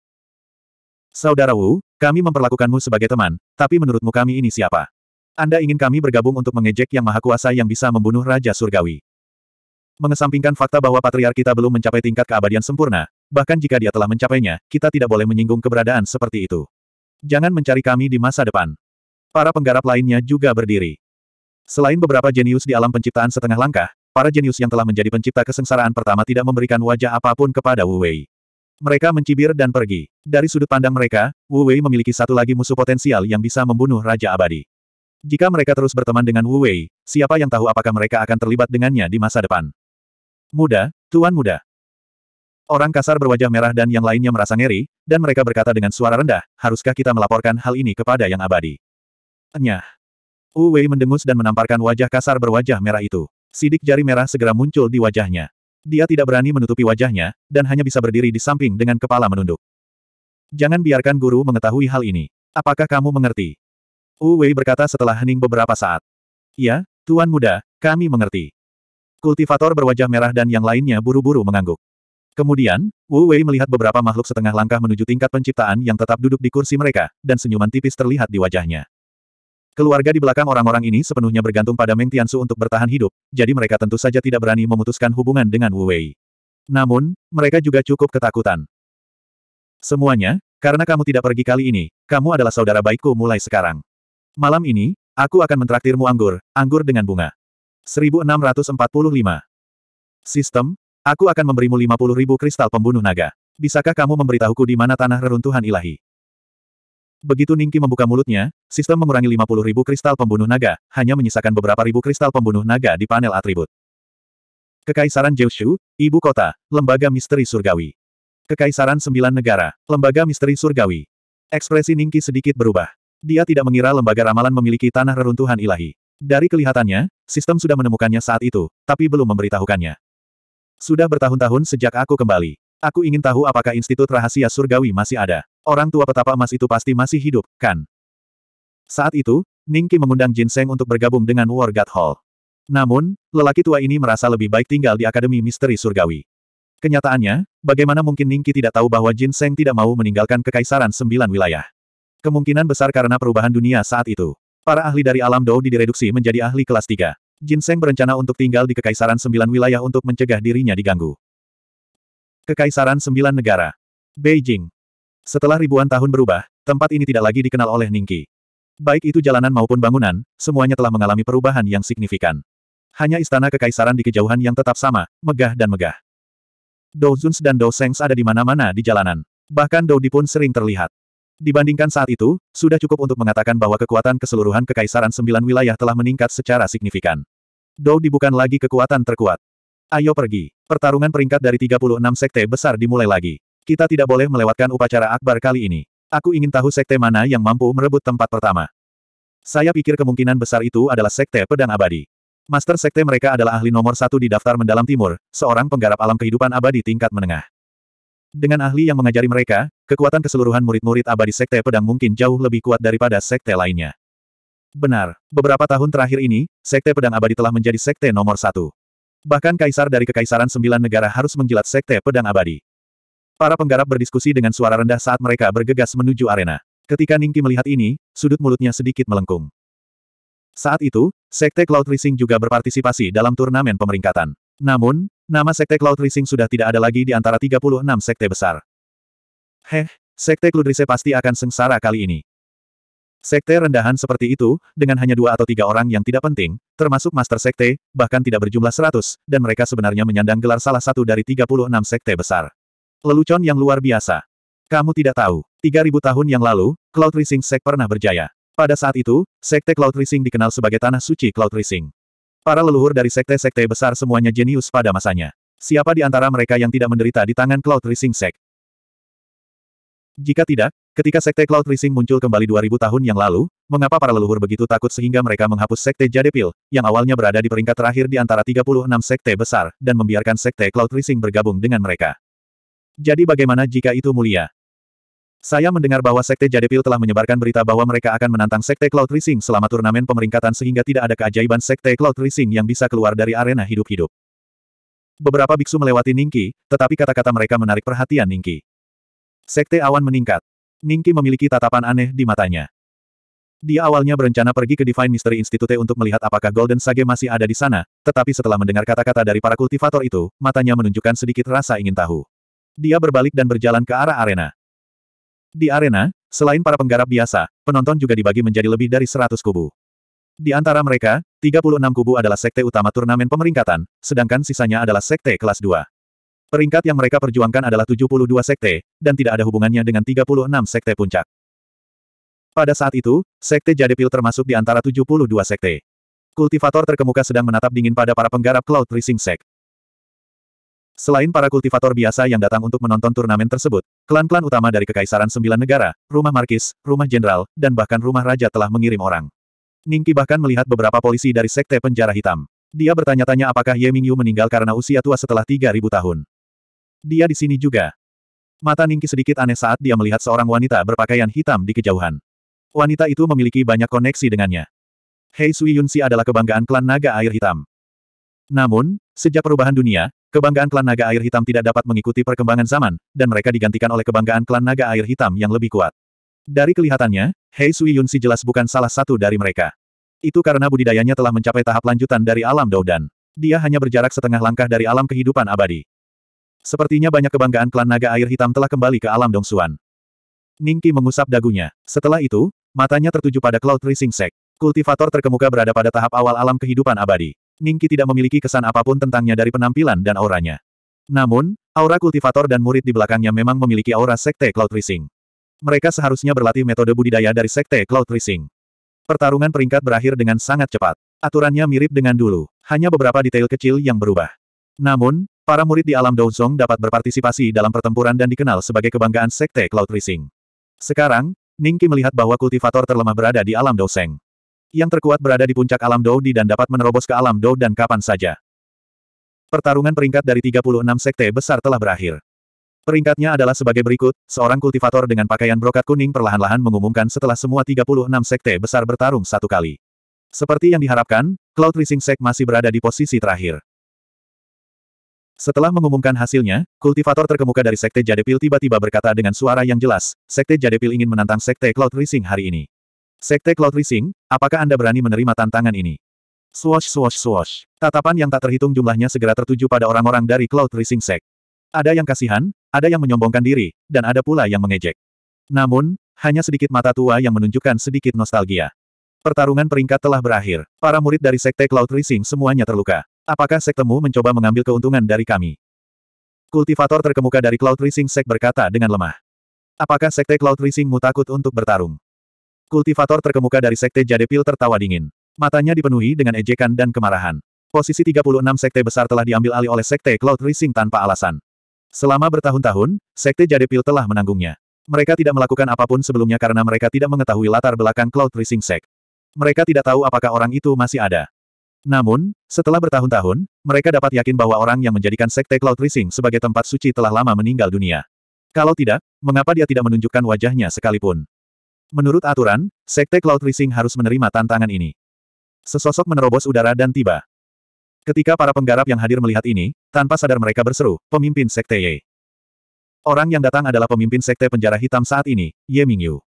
Saudara Wu, kami memperlakukanmu sebagai teman, tapi menurutmu kami ini siapa? Anda ingin kami bergabung untuk mengejek yang maha kuasa yang bisa membunuh Raja Surgawi. Mengesampingkan fakta bahwa patriark kita belum mencapai tingkat keabadian sempurna, bahkan jika dia telah mencapainya, kita tidak boleh menyinggung keberadaan seperti itu. Jangan mencari kami di masa depan. Para penggarap lainnya juga berdiri. Selain beberapa jenius di alam penciptaan setengah langkah, para jenius yang telah menjadi pencipta kesengsaraan pertama tidak memberikan wajah apapun kepada Wu Wei. Mereka mencibir dan pergi. Dari sudut pandang mereka, Wu Wei memiliki satu lagi musuh potensial yang bisa membunuh Raja Abadi. Jika mereka terus berteman dengan Wu Wei, siapa yang tahu apakah mereka akan terlibat dengannya di masa depan? Muda, Tuan Muda. Orang kasar berwajah merah dan yang lainnya merasa ngeri, dan mereka berkata dengan suara rendah, haruskah kita melaporkan hal ini kepada yang abadi? Enyah. Wu Wei mendengus dan menamparkan wajah kasar berwajah merah itu. Sidik jari merah segera muncul di wajahnya. Dia tidak berani menutupi wajahnya, dan hanya bisa berdiri di samping dengan kepala menunduk. Jangan biarkan guru mengetahui hal ini. Apakah kamu mengerti? Wu Wei berkata setelah hening beberapa saat. Ya, Tuan Muda, kami mengerti. Kultivator berwajah merah dan yang lainnya buru-buru mengangguk. Kemudian, Wu Wei melihat beberapa makhluk setengah langkah menuju tingkat penciptaan yang tetap duduk di kursi mereka, dan senyuman tipis terlihat di wajahnya. Keluarga di belakang orang-orang ini sepenuhnya bergantung pada Meng Tiansu untuk bertahan hidup, jadi mereka tentu saja tidak berani memutuskan hubungan dengan Wu Wei. Namun, mereka juga cukup ketakutan. Semuanya, karena kamu tidak pergi kali ini, kamu adalah saudara baikku mulai sekarang. Malam ini, aku akan mentraktirmu anggur, anggur dengan bunga. 1645 Sistem, Aku akan memberimu 50 ribu kristal pembunuh naga. Bisakah kamu memberitahuku di mana tanah reruntuhan ilahi? Begitu Ningki membuka mulutnya, sistem mengurangi 50 ribu kristal pembunuh naga, hanya menyisakan beberapa ribu kristal pembunuh naga di panel atribut. Kekaisaran Jiushu, Ibu Kota, Lembaga Misteri Surgawi. Kekaisaran Sembilan Negara, Lembaga Misteri Surgawi. Ekspresi Ningki sedikit berubah. Dia tidak mengira lembaga ramalan memiliki tanah reruntuhan ilahi. Dari kelihatannya, sistem sudah menemukannya saat itu, tapi belum memberitahukannya. Sudah bertahun-tahun sejak aku kembali. Aku ingin tahu apakah Institut Rahasia Surgawi masih ada. Orang tua petapa emas itu pasti masih hidup, kan? Saat itu, Ningki mengundang Jin Seng untuk bergabung dengan War God Hall. Namun, lelaki tua ini merasa lebih baik tinggal di Akademi Misteri Surgawi. Kenyataannya, bagaimana mungkin Ningki tidak tahu bahwa Jin Seng tidak mau meninggalkan Kekaisaran Sembilan Wilayah? Kemungkinan besar karena perubahan dunia saat itu. Para ahli dari alam Dou direduksi menjadi ahli kelas 3. Jinseng berencana untuk tinggal di Kekaisaran Sembilan Wilayah untuk mencegah dirinya diganggu. Kekaisaran Sembilan Negara Beijing Setelah ribuan tahun berubah, tempat ini tidak lagi dikenal oleh Ningki. Baik itu jalanan maupun bangunan, semuanya telah mengalami perubahan yang signifikan. Hanya istana kekaisaran di kejauhan yang tetap sama, megah dan megah. Dou Zuns dan Dou Sengs ada di mana-mana di jalanan. Bahkan Dou Di pun sering terlihat. Dibandingkan saat itu, sudah cukup untuk mengatakan bahwa kekuatan keseluruhan Kekaisaran Sembilan Wilayah telah meningkat secara signifikan. Dou bukan lagi kekuatan terkuat. Ayo pergi. Pertarungan peringkat dari 36 sekte besar dimulai lagi. Kita tidak boleh melewatkan upacara akbar kali ini. Aku ingin tahu sekte mana yang mampu merebut tempat pertama. Saya pikir kemungkinan besar itu adalah sekte pedang abadi. Master sekte mereka adalah ahli nomor satu di daftar mendalam timur, seorang penggarap alam kehidupan abadi tingkat menengah. Dengan ahli yang mengajari mereka, kekuatan keseluruhan murid-murid abadi Sekte Pedang mungkin jauh lebih kuat daripada Sekte lainnya. Benar, beberapa tahun terakhir ini, Sekte Pedang Abadi telah menjadi Sekte nomor satu. Bahkan kaisar dari Kekaisaran Sembilan Negara harus menjilat Sekte Pedang Abadi. Para penggarap berdiskusi dengan suara rendah saat mereka bergegas menuju arena. Ketika Ningki melihat ini, sudut mulutnya sedikit melengkung. Saat itu, Sekte Cloud Rising juga berpartisipasi dalam turnamen pemeringkatan. Namun, Nama Sekte Cloud Rising sudah tidak ada lagi di antara 36 sekte besar. Heh, Sekte Kludrise pasti akan sengsara kali ini. Sekte rendahan seperti itu, dengan hanya dua atau tiga orang yang tidak penting, termasuk Master Sekte, bahkan tidak berjumlah seratus, dan mereka sebenarnya menyandang gelar salah satu dari 36 sekte besar. Lelucon yang luar biasa. Kamu tidak tahu, 3000 tahun yang lalu, Cloud Rising Sek pernah berjaya. Pada saat itu, Sekte Cloud Rising dikenal sebagai Tanah Suci Cloud Rising. Para leluhur dari sekte-sekte besar semuanya jenius pada masanya. Siapa di antara mereka yang tidak menderita di tangan Cloud Rising Sek? Jika tidak, ketika sekte Cloud Rising muncul kembali 2000 tahun yang lalu, mengapa para leluhur begitu takut sehingga mereka menghapus sekte Jadepil, yang awalnya berada di peringkat terakhir di antara 36 sekte besar, dan membiarkan sekte Cloud Rising bergabung dengan mereka? Jadi bagaimana jika itu mulia? Saya mendengar bahwa Sekte Jadepil telah menyebarkan berita bahwa mereka akan menantang Sekte Cloud Rising selama turnamen pemeringkatan sehingga tidak ada keajaiban Sekte Cloud Rising yang bisa keluar dari arena hidup-hidup. Beberapa biksu melewati Ningki, tetapi kata-kata mereka menarik perhatian Ningki. Sekte Awan meningkat. Ningki memiliki tatapan aneh di matanya. Dia awalnya berencana pergi ke Divine Mystery Institute untuk melihat apakah Golden Sage masih ada di sana, tetapi setelah mendengar kata-kata dari para kultivator itu, matanya menunjukkan sedikit rasa ingin tahu. Dia berbalik dan berjalan ke arah arena. Di arena, selain para penggarap biasa, penonton juga dibagi menjadi lebih dari 100 kubu. Di antara mereka, 36 kubu adalah sekte utama turnamen pemeringkatan, sedangkan sisanya adalah sekte kelas 2. Peringkat yang mereka perjuangkan adalah 72 sekte, dan tidak ada hubungannya dengan 36 sekte puncak. Pada saat itu, sekte Jadepil termasuk di antara 72 sekte. Kultivator terkemuka sedang menatap dingin pada para penggarap Cloud Rising Sect. Selain para kultivator biasa yang datang untuk menonton turnamen tersebut, Klan-klan utama dari Kekaisaran Sembilan Negara, Rumah Markis, Rumah Jenderal, dan bahkan Rumah Raja telah mengirim orang. Ningki bahkan melihat beberapa polisi dari Sekte Penjara Hitam. Dia bertanya-tanya apakah Ye Mingyu meninggal karena usia tua setelah 3.000 tahun. Dia di sini juga. Mata Ningki sedikit aneh saat dia melihat seorang wanita berpakaian hitam di kejauhan. Wanita itu memiliki banyak koneksi dengannya. Hei Sui Yunsi adalah kebanggaan klan naga air hitam. Namun, sejak perubahan dunia, kebanggaan klan naga air hitam tidak dapat mengikuti perkembangan zaman, dan mereka digantikan oleh kebanggaan klan naga air hitam yang lebih kuat. Dari kelihatannya, Hei Sui si jelas bukan salah satu dari mereka. Itu karena budidayanya telah mencapai tahap lanjutan dari alam Doudan. Dia hanya berjarak setengah langkah dari alam kehidupan abadi. Sepertinya banyak kebanggaan klan naga air hitam telah kembali ke alam Dongsuan. Ningki mengusap dagunya. Setelah itu, matanya tertuju pada Cloud Rising Sek. Kultivator terkemuka berada pada tahap awal alam kehidupan abadi. Ningki tidak memiliki kesan apapun tentangnya dari penampilan dan auranya. Namun, aura kultivator dan murid di belakangnya memang memiliki aura Sekte Cloud Rising. Mereka seharusnya berlatih metode budidaya dari Sekte Cloud Rising. Pertarungan peringkat berakhir dengan sangat cepat. Aturannya mirip dengan dulu, hanya beberapa detail kecil yang berubah. Namun, para murid di alam Douzong dapat berpartisipasi dalam pertempuran dan dikenal sebagai kebanggaan Sekte Cloud Rising. Sekarang, Ningki melihat bahwa kultivator terlemah berada di alam Douzeng. Yang terkuat berada di puncak alam Doudi dan dapat menerobos ke alam Dou dan kapan saja. Pertarungan peringkat dari 36 sekte besar telah berakhir. Peringkatnya adalah sebagai berikut, seorang kultivator dengan pakaian brokat kuning perlahan-lahan mengumumkan setelah semua 36 sekte besar bertarung satu kali. Seperti yang diharapkan, Cloud Rising Sek masih berada di posisi terakhir. Setelah mengumumkan hasilnya, kultivator terkemuka dari Sekte Jadepil tiba-tiba berkata dengan suara yang jelas, Sekte Jadepil ingin menantang Sekte Cloud Rising hari ini. Sekte Cloud Rising, apakah Anda berani menerima tantangan ini? Swash swash swash. Tatapan yang tak terhitung jumlahnya segera tertuju pada orang-orang dari Cloud Rising Sect. Ada yang kasihan, ada yang menyombongkan diri, dan ada pula yang mengejek. Namun, hanya sedikit mata tua yang menunjukkan sedikit nostalgia. Pertarungan peringkat telah berakhir. Para murid dari Sekte Cloud Rising semuanya terluka. Apakah sektemu mencoba mengambil keuntungan dari kami? Kultivator terkemuka dari Cloud Rising Sect berkata dengan lemah. Apakah Sekte Cloud Risingmu takut untuk bertarung? Kultivator terkemuka dari Sekte Jade Jadepil tertawa dingin. Matanya dipenuhi dengan ejekan dan kemarahan. Posisi 36 Sekte besar telah diambil alih oleh Sekte Cloud Rising tanpa alasan. Selama bertahun-tahun, Sekte Jade Jadepil telah menanggungnya. Mereka tidak melakukan apapun sebelumnya karena mereka tidak mengetahui latar belakang Cloud Rising Sek. Mereka tidak tahu apakah orang itu masih ada. Namun, setelah bertahun-tahun, mereka dapat yakin bahwa orang yang menjadikan Sekte Cloud Rising sebagai tempat suci telah lama meninggal dunia. Kalau tidak, mengapa dia tidak menunjukkan wajahnya sekalipun? Menurut aturan, Sekte Cloud Rising harus menerima tantangan ini. Sesosok menerobos udara dan tiba. Ketika para penggarap yang hadir melihat ini, tanpa sadar mereka berseru, pemimpin Sekte Ye. Orang yang datang adalah pemimpin Sekte Penjara Hitam saat ini, Ye Mingyu.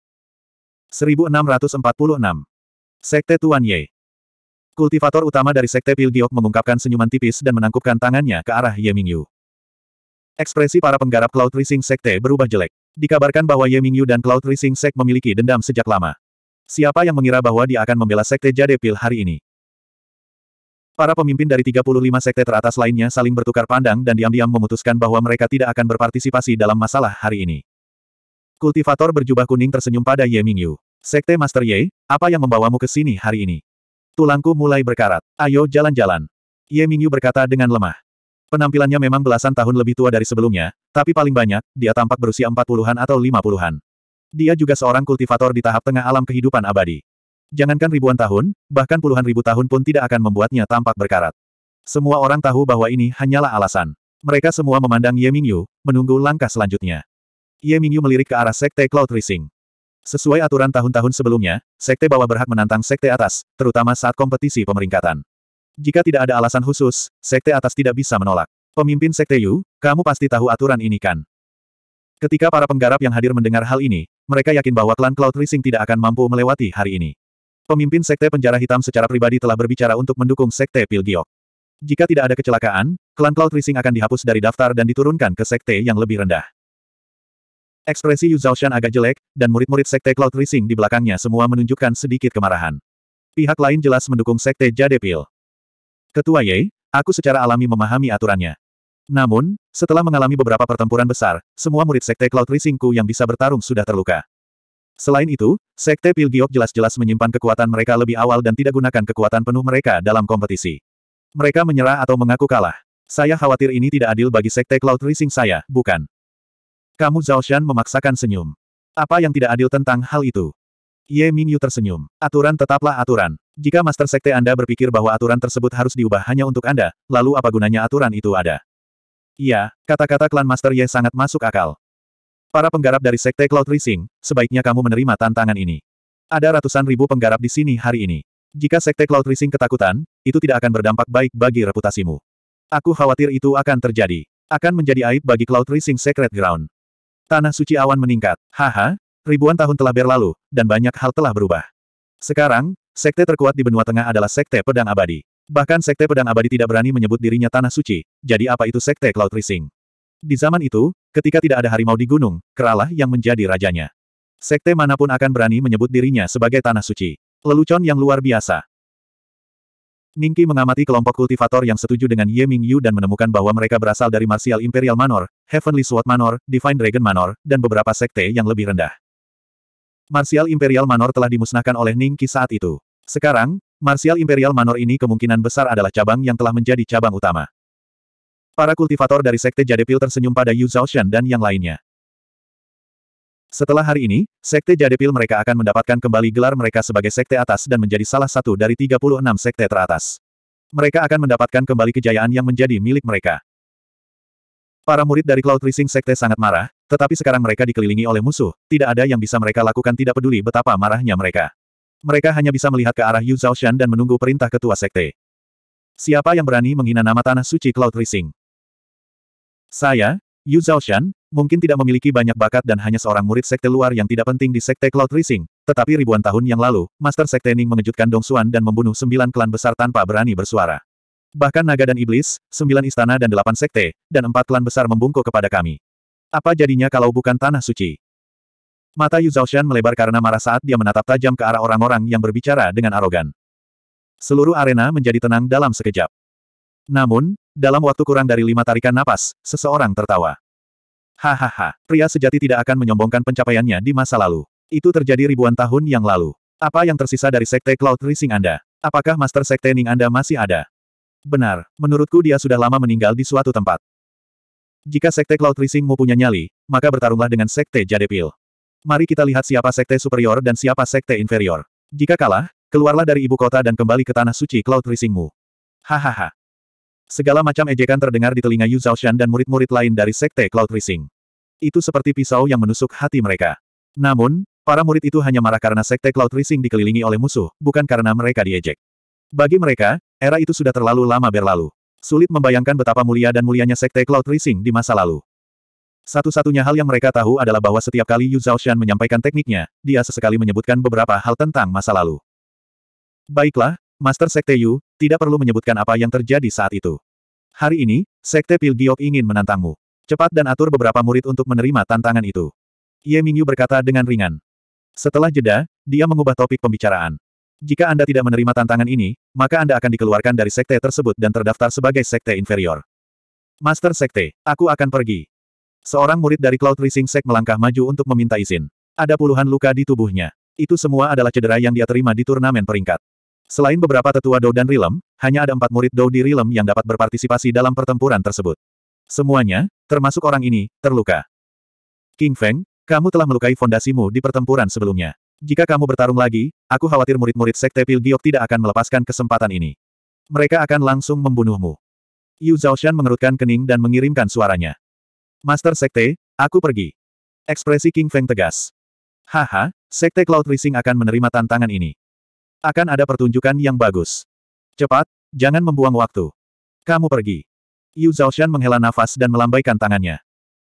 1646. Sekte Tuan Ye. Kultivator utama dari Sekte Pilgiok mengungkapkan senyuman tipis dan menangkupkan tangannya ke arah Ye Mingyu. Ekspresi para penggarap Cloud Rising Sekte berubah jelek. Dikabarkan bahwa Ye Mingyu dan Cloud Rising Sek memiliki dendam sejak lama. Siapa yang mengira bahwa dia akan membela Sekte Jade Pil hari ini? Para pemimpin dari 35 sekte teratas lainnya saling bertukar pandang dan diam-diam memutuskan bahwa mereka tidak akan berpartisipasi dalam masalah hari ini. Kultivator berjubah kuning tersenyum pada Ye Mingyu. Sekte Master Ye, apa yang membawamu ke sini hari ini? Tulangku mulai berkarat. Ayo jalan-jalan. Ye Mingyu berkata dengan lemah. Penampilannya memang belasan tahun lebih tua dari sebelumnya, tapi paling banyak, dia tampak berusia 40-an atau 50-an. Dia juga seorang kultivator di tahap tengah alam kehidupan abadi. Jangankan ribuan tahun, bahkan puluhan ribu tahun pun tidak akan membuatnya tampak berkarat. Semua orang tahu bahwa ini hanyalah alasan. Mereka semua memandang Ye Mingyu, menunggu langkah selanjutnya. Ye Mingyu melirik ke arah Sekte Cloud Rising. Sesuai aturan tahun-tahun sebelumnya, Sekte bawah berhak menantang Sekte atas, terutama saat kompetisi pemeringkatan. Jika tidak ada alasan khusus, sekte atas tidak bisa menolak. Pemimpin sekte Yu, kamu pasti tahu aturan ini kan? Ketika para penggarap yang hadir mendengar hal ini, mereka yakin bahwa klan Cloud Rising tidak akan mampu melewati hari ini. Pemimpin sekte penjara hitam secara pribadi telah berbicara untuk mendukung sekte Pilgiok. Jika tidak ada kecelakaan, klan Cloud Rising akan dihapus dari daftar dan diturunkan ke sekte yang lebih rendah. Ekspresi Yu Zhaoshan agak jelek, dan murid-murid sekte Cloud Rising di belakangnya semua menunjukkan sedikit kemarahan. Pihak lain jelas mendukung sekte Jade Pil. Ketua Ye, aku secara alami memahami aturannya. Namun, setelah mengalami beberapa pertempuran besar, semua murid Sekte Cloud Risingku yang bisa bertarung sudah terluka. Selain itu, Sekte Pilgiok jelas-jelas menyimpan kekuatan mereka lebih awal dan tidak gunakan kekuatan penuh mereka dalam kompetisi. Mereka menyerah atau mengaku kalah. Saya khawatir ini tidak adil bagi Sekte Cloud Rising saya, bukan? Kamu Zhao Zhaoshan memaksakan senyum. Apa yang tidak adil tentang hal itu? Ye Mingyu tersenyum. Aturan tetaplah aturan. Jika Master Sekte Anda berpikir bahwa aturan tersebut harus diubah hanya untuk Anda, lalu apa gunanya aturan itu ada? Iya, kata-kata klan Master Ye sangat masuk akal. Para penggarap dari Sekte Cloud Rising, sebaiknya kamu menerima tantangan ini. Ada ratusan ribu penggarap di sini hari ini. Jika Sekte Cloud Rising ketakutan, itu tidak akan berdampak baik bagi reputasimu. Aku khawatir itu akan terjadi. Akan menjadi aib bagi Cloud Rising Secret Ground. Tanah suci awan meningkat. Haha, ribuan tahun telah berlalu, dan banyak hal telah berubah. Sekarang, Sekte terkuat di benua tengah adalah Sekte Pedang Abadi. Bahkan Sekte Pedang Abadi tidak berani menyebut dirinya Tanah Suci, jadi apa itu Sekte Cloud Rising? Di zaman itu, ketika tidak ada harimau di gunung, Keralah yang menjadi rajanya. Sekte manapun akan berani menyebut dirinya sebagai Tanah Suci. Lelucon yang luar biasa. Ningki mengamati kelompok kultivator yang setuju dengan Ye Ming Yu dan menemukan bahwa mereka berasal dari Martial Imperial Manor, Heavenly Sword Manor, Divine Dragon Manor, dan beberapa sekte yang lebih rendah. Martial Imperial Manor telah dimusnahkan oleh Ningki saat itu. Sekarang, Martial Imperial Manor ini kemungkinan besar adalah cabang yang telah menjadi cabang utama. Para kultivator dari Sekte Jadepil tersenyum pada Yu Zhaoshan dan yang lainnya. Setelah hari ini, Sekte Jadepil mereka akan mendapatkan kembali gelar mereka sebagai Sekte Atas dan menjadi salah satu dari 36 Sekte teratas. Mereka akan mendapatkan kembali kejayaan yang menjadi milik mereka. Para murid dari Cloud Rising Sekte sangat marah, tetapi sekarang mereka dikelilingi oleh musuh, tidak ada yang bisa mereka lakukan tidak peduli betapa marahnya mereka mereka hanya bisa melihat ke arah Yu Zhaoshan dan menunggu perintah ketua sekte. Siapa yang berani menghina nama tanah suci Cloud Rising? Saya, Yu Zhaoshan, mungkin tidak memiliki banyak bakat dan hanya seorang murid sekte luar yang tidak penting di sekte Cloud Rising, tetapi ribuan tahun yang lalu, Master Sekte Ning mengejutkan Dong Xuan dan membunuh sembilan klan besar tanpa berani bersuara. Bahkan naga dan iblis, sembilan istana dan delapan sekte, dan empat klan besar membungkuk kepada kami. Apa jadinya kalau bukan tanah suci? Mata Yu Zhaoshan melebar karena marah saat dia menatap tajam ke arah orang-orang yang berbicara dengan arogan. Seluruh arena menjadi tenang dalam sekejap. Namun, dalam waktu kurang dari lima tarikan napas, seseorang tertawa. Hahaha, pria sejati tidak akan menyombongkan pencapaiannya di masa lalu. Itu terjadi ribuan tahun yang lalu. Apa yang tersisa dari Sekte Cloud Rising Anda? Apakah Master Sekte Ning Anda masih ada? Benar, menurutku dia sudah lama meninggal di suatu tempat. Jika Sekte Cloud Rising punya nyali, maka bertarunglah dengan Sekte Jade Pil. Mari kita lihat siapa sekte superior dan siapa sekte inferior. Jika kalah, keluarlah dari ibu kota dan kembali ke tanah suci Cloud Risingmu. Hahaha. Segala macam ejekan terdengar di telinga Yu Zhaoshan dan murid-murid lain dari sekte Cloud Rising. Itu seperti pisau yang menusuk hati mereka. Namun, para murid itu hanya marah karena sekte Cloud Rising dikelilingi oleh musuh, bukan karena mereka diejek. Bagi mereka, era itu sudah terlalu lama berlalu. Sulit membayangkan betapa mulia dan mulianya sekte Cloud Rising di masa lalu. Satu-satunya hal yang mereka tahu adalah bahwa setiap kali Yu Zhaoshan menyampaikan tekniknya, dia sesekali menyebutkan beberapa hal tentang masa lalu. Baiklah, Master Sekte Yu, tidak perlu menyebutkan apa yang terjadi saat itu. Hari ini, Sekte Pil Giok ingin menantangmu. Cepat dan atur beberapa murid untuk menerima tantangan itu. Ye Mingyu berkata dengan ringan. Setelah jeda, dia mengubah topik pembicaraan. Jika Anda tidak menerima tantangan ini, maka Anda akan dikeluarkan dari sekte tersebut dan terdaftar sebagai sekte inferior. Master Sekte, aku akan pergi. Seorang murid dari Cloud Rising Sect melangkah maju untuk meminta izin. Ada puluhan luka di tubuhnya. Itu semua adalah cedera yang dia terima di turnamen peringkat. Selain beberapa tetua Dou dan Rilem, hanya ada empat murid Dou di Rilem yang dapat berpartisipasi dalam pertempuran tersebut. Semuanya, termasuk orang ini, terluka. King Feng, kamu telah melukai fondasimu di pertempuran sebelumnya. Jika kamu bertarung lagi, aku khawatir murid-murid Sekte Pil Giok tidak akan melepaskan kesempatan ini. Mereka akan langsung membunuhmu. Yu Zhaoshan mengerutkan kening dan mengirimkan suaranya. Master Sekte, aku pergi. Ekspresi King Feng tegas. Haha, Sekte Cloud Rising akan menerima tantangan ini. Akan ada pertunjukan yang bagus. Cepat, jangan membuang waktu. Kamu pergi. Yu Zhaoshan menghela nafas dan melambaikan tangannya.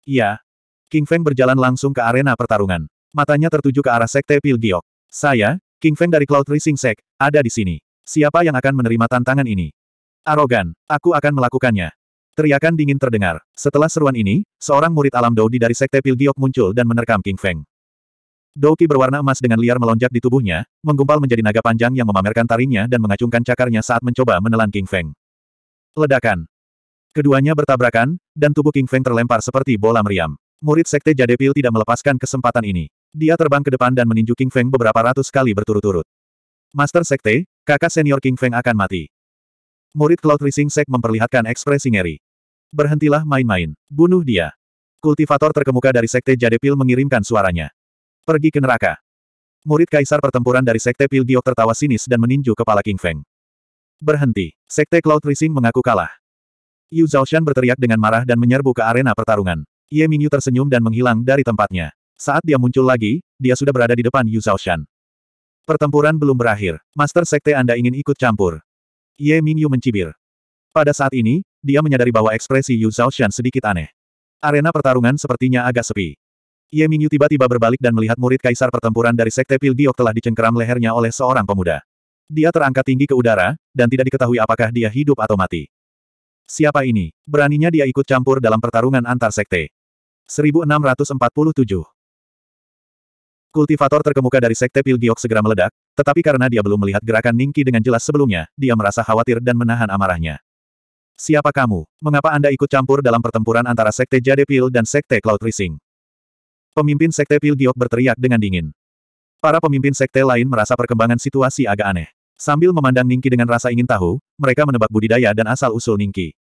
Iya. King Feng berjalan langsung ke arena pertarungan. Matanya tertuju ke arah Sekte Pil Giok. Saya, King Feng dari Cloud Rising Sek, ada di sini. Siapa yang akan menerima tantangan ini? Arogan, aku akan melakukannya. Teriakan dingin terdengar. Setelah seruan ini, seorang murid alam Doudi dari Sekte Pil Pilgiok muncul dan menerkam King Feng. Douki berwarna emas dengan liar melonjak di tubuhnya, menggumpal menjadi naga panjang yang memamerkan taringnya dan mengacungkan cakarnya saat mencoba menelan King Feng. Ledakan. Keduanya bertabrakan, dan tubuh King Feng terlempar seperti bola meriam. Murid Sekte Jade Pil tidak melepaskan kesempatan ini. Dia terbang ke depan dan meninju King Feng beberapa ratus kali berturut-turut. Master Sekte, kakak senior King Feng akan mati. Murid Cloud Rising Sek memperlihatkan ekspresi ngeri. Berhentilah main-main. Bunuh dia. Kultivator terkemuka dari Sekte Jade Pil mengirimkan suaranya. Pergi ke neraka. Murid Kaisar pertempuran dari Sekte Pil Giok tertawa sinis dan meninju kepala King Feng. Berhenti. Sekte Cloud Rising mengaku kalah. Yu Zhaoshan berteriak dengan marah dan menyerbu ke arena pertarungan. Ye Mingyu tersenyum dan menghilang dari tempatnya. Saat dia muncul lagi, dia sudah berada di depan Yu Zhaoshan. Pertempuran belum berakhir. Master Sekte Anda ingin ikut campur. Ye Mingyu mencibir. Pada saat ini, dia menyadari bahwa ekspresi Yu Zhaoshan sedikit aneh. Arena pertarungan sepertinya agak sepi. Ye Mingyu tiba-tiba berbalik dan melihat murid kaisar pertempuran dari Sekte Pilgiok telah dicengkeram lehernya oleh seorang pemuda. Dia terangkat tinggi ke udara, dan tidak diketahui apakah dia hidup atau mati. Siapa ini? Beraninya dia ikut campur dalam pertarungan antar sekte. 1647 Kultivator terkemuka dari Sekte Pilgiok segera meledak, tetapi karena dia belum melihat gerakan Ningki dengan jelas sebelumnya, dia merasa khawatir dan menahan amarahnya. Siapa kamu? Mengapa Anda ikut campur dalam pertempuran antara Sekte Jade Pil dan Sekte Cloud Rising? Pemimpin Sekte Pilgiok berteriak dengan dingin. Para pemimpin Sekte lain merasa perkembangan situasi agak aneh. Sambil memandang Ningki dengan rasa ingin tahu, mereka menebak budidaya dan asal-usul Ningki.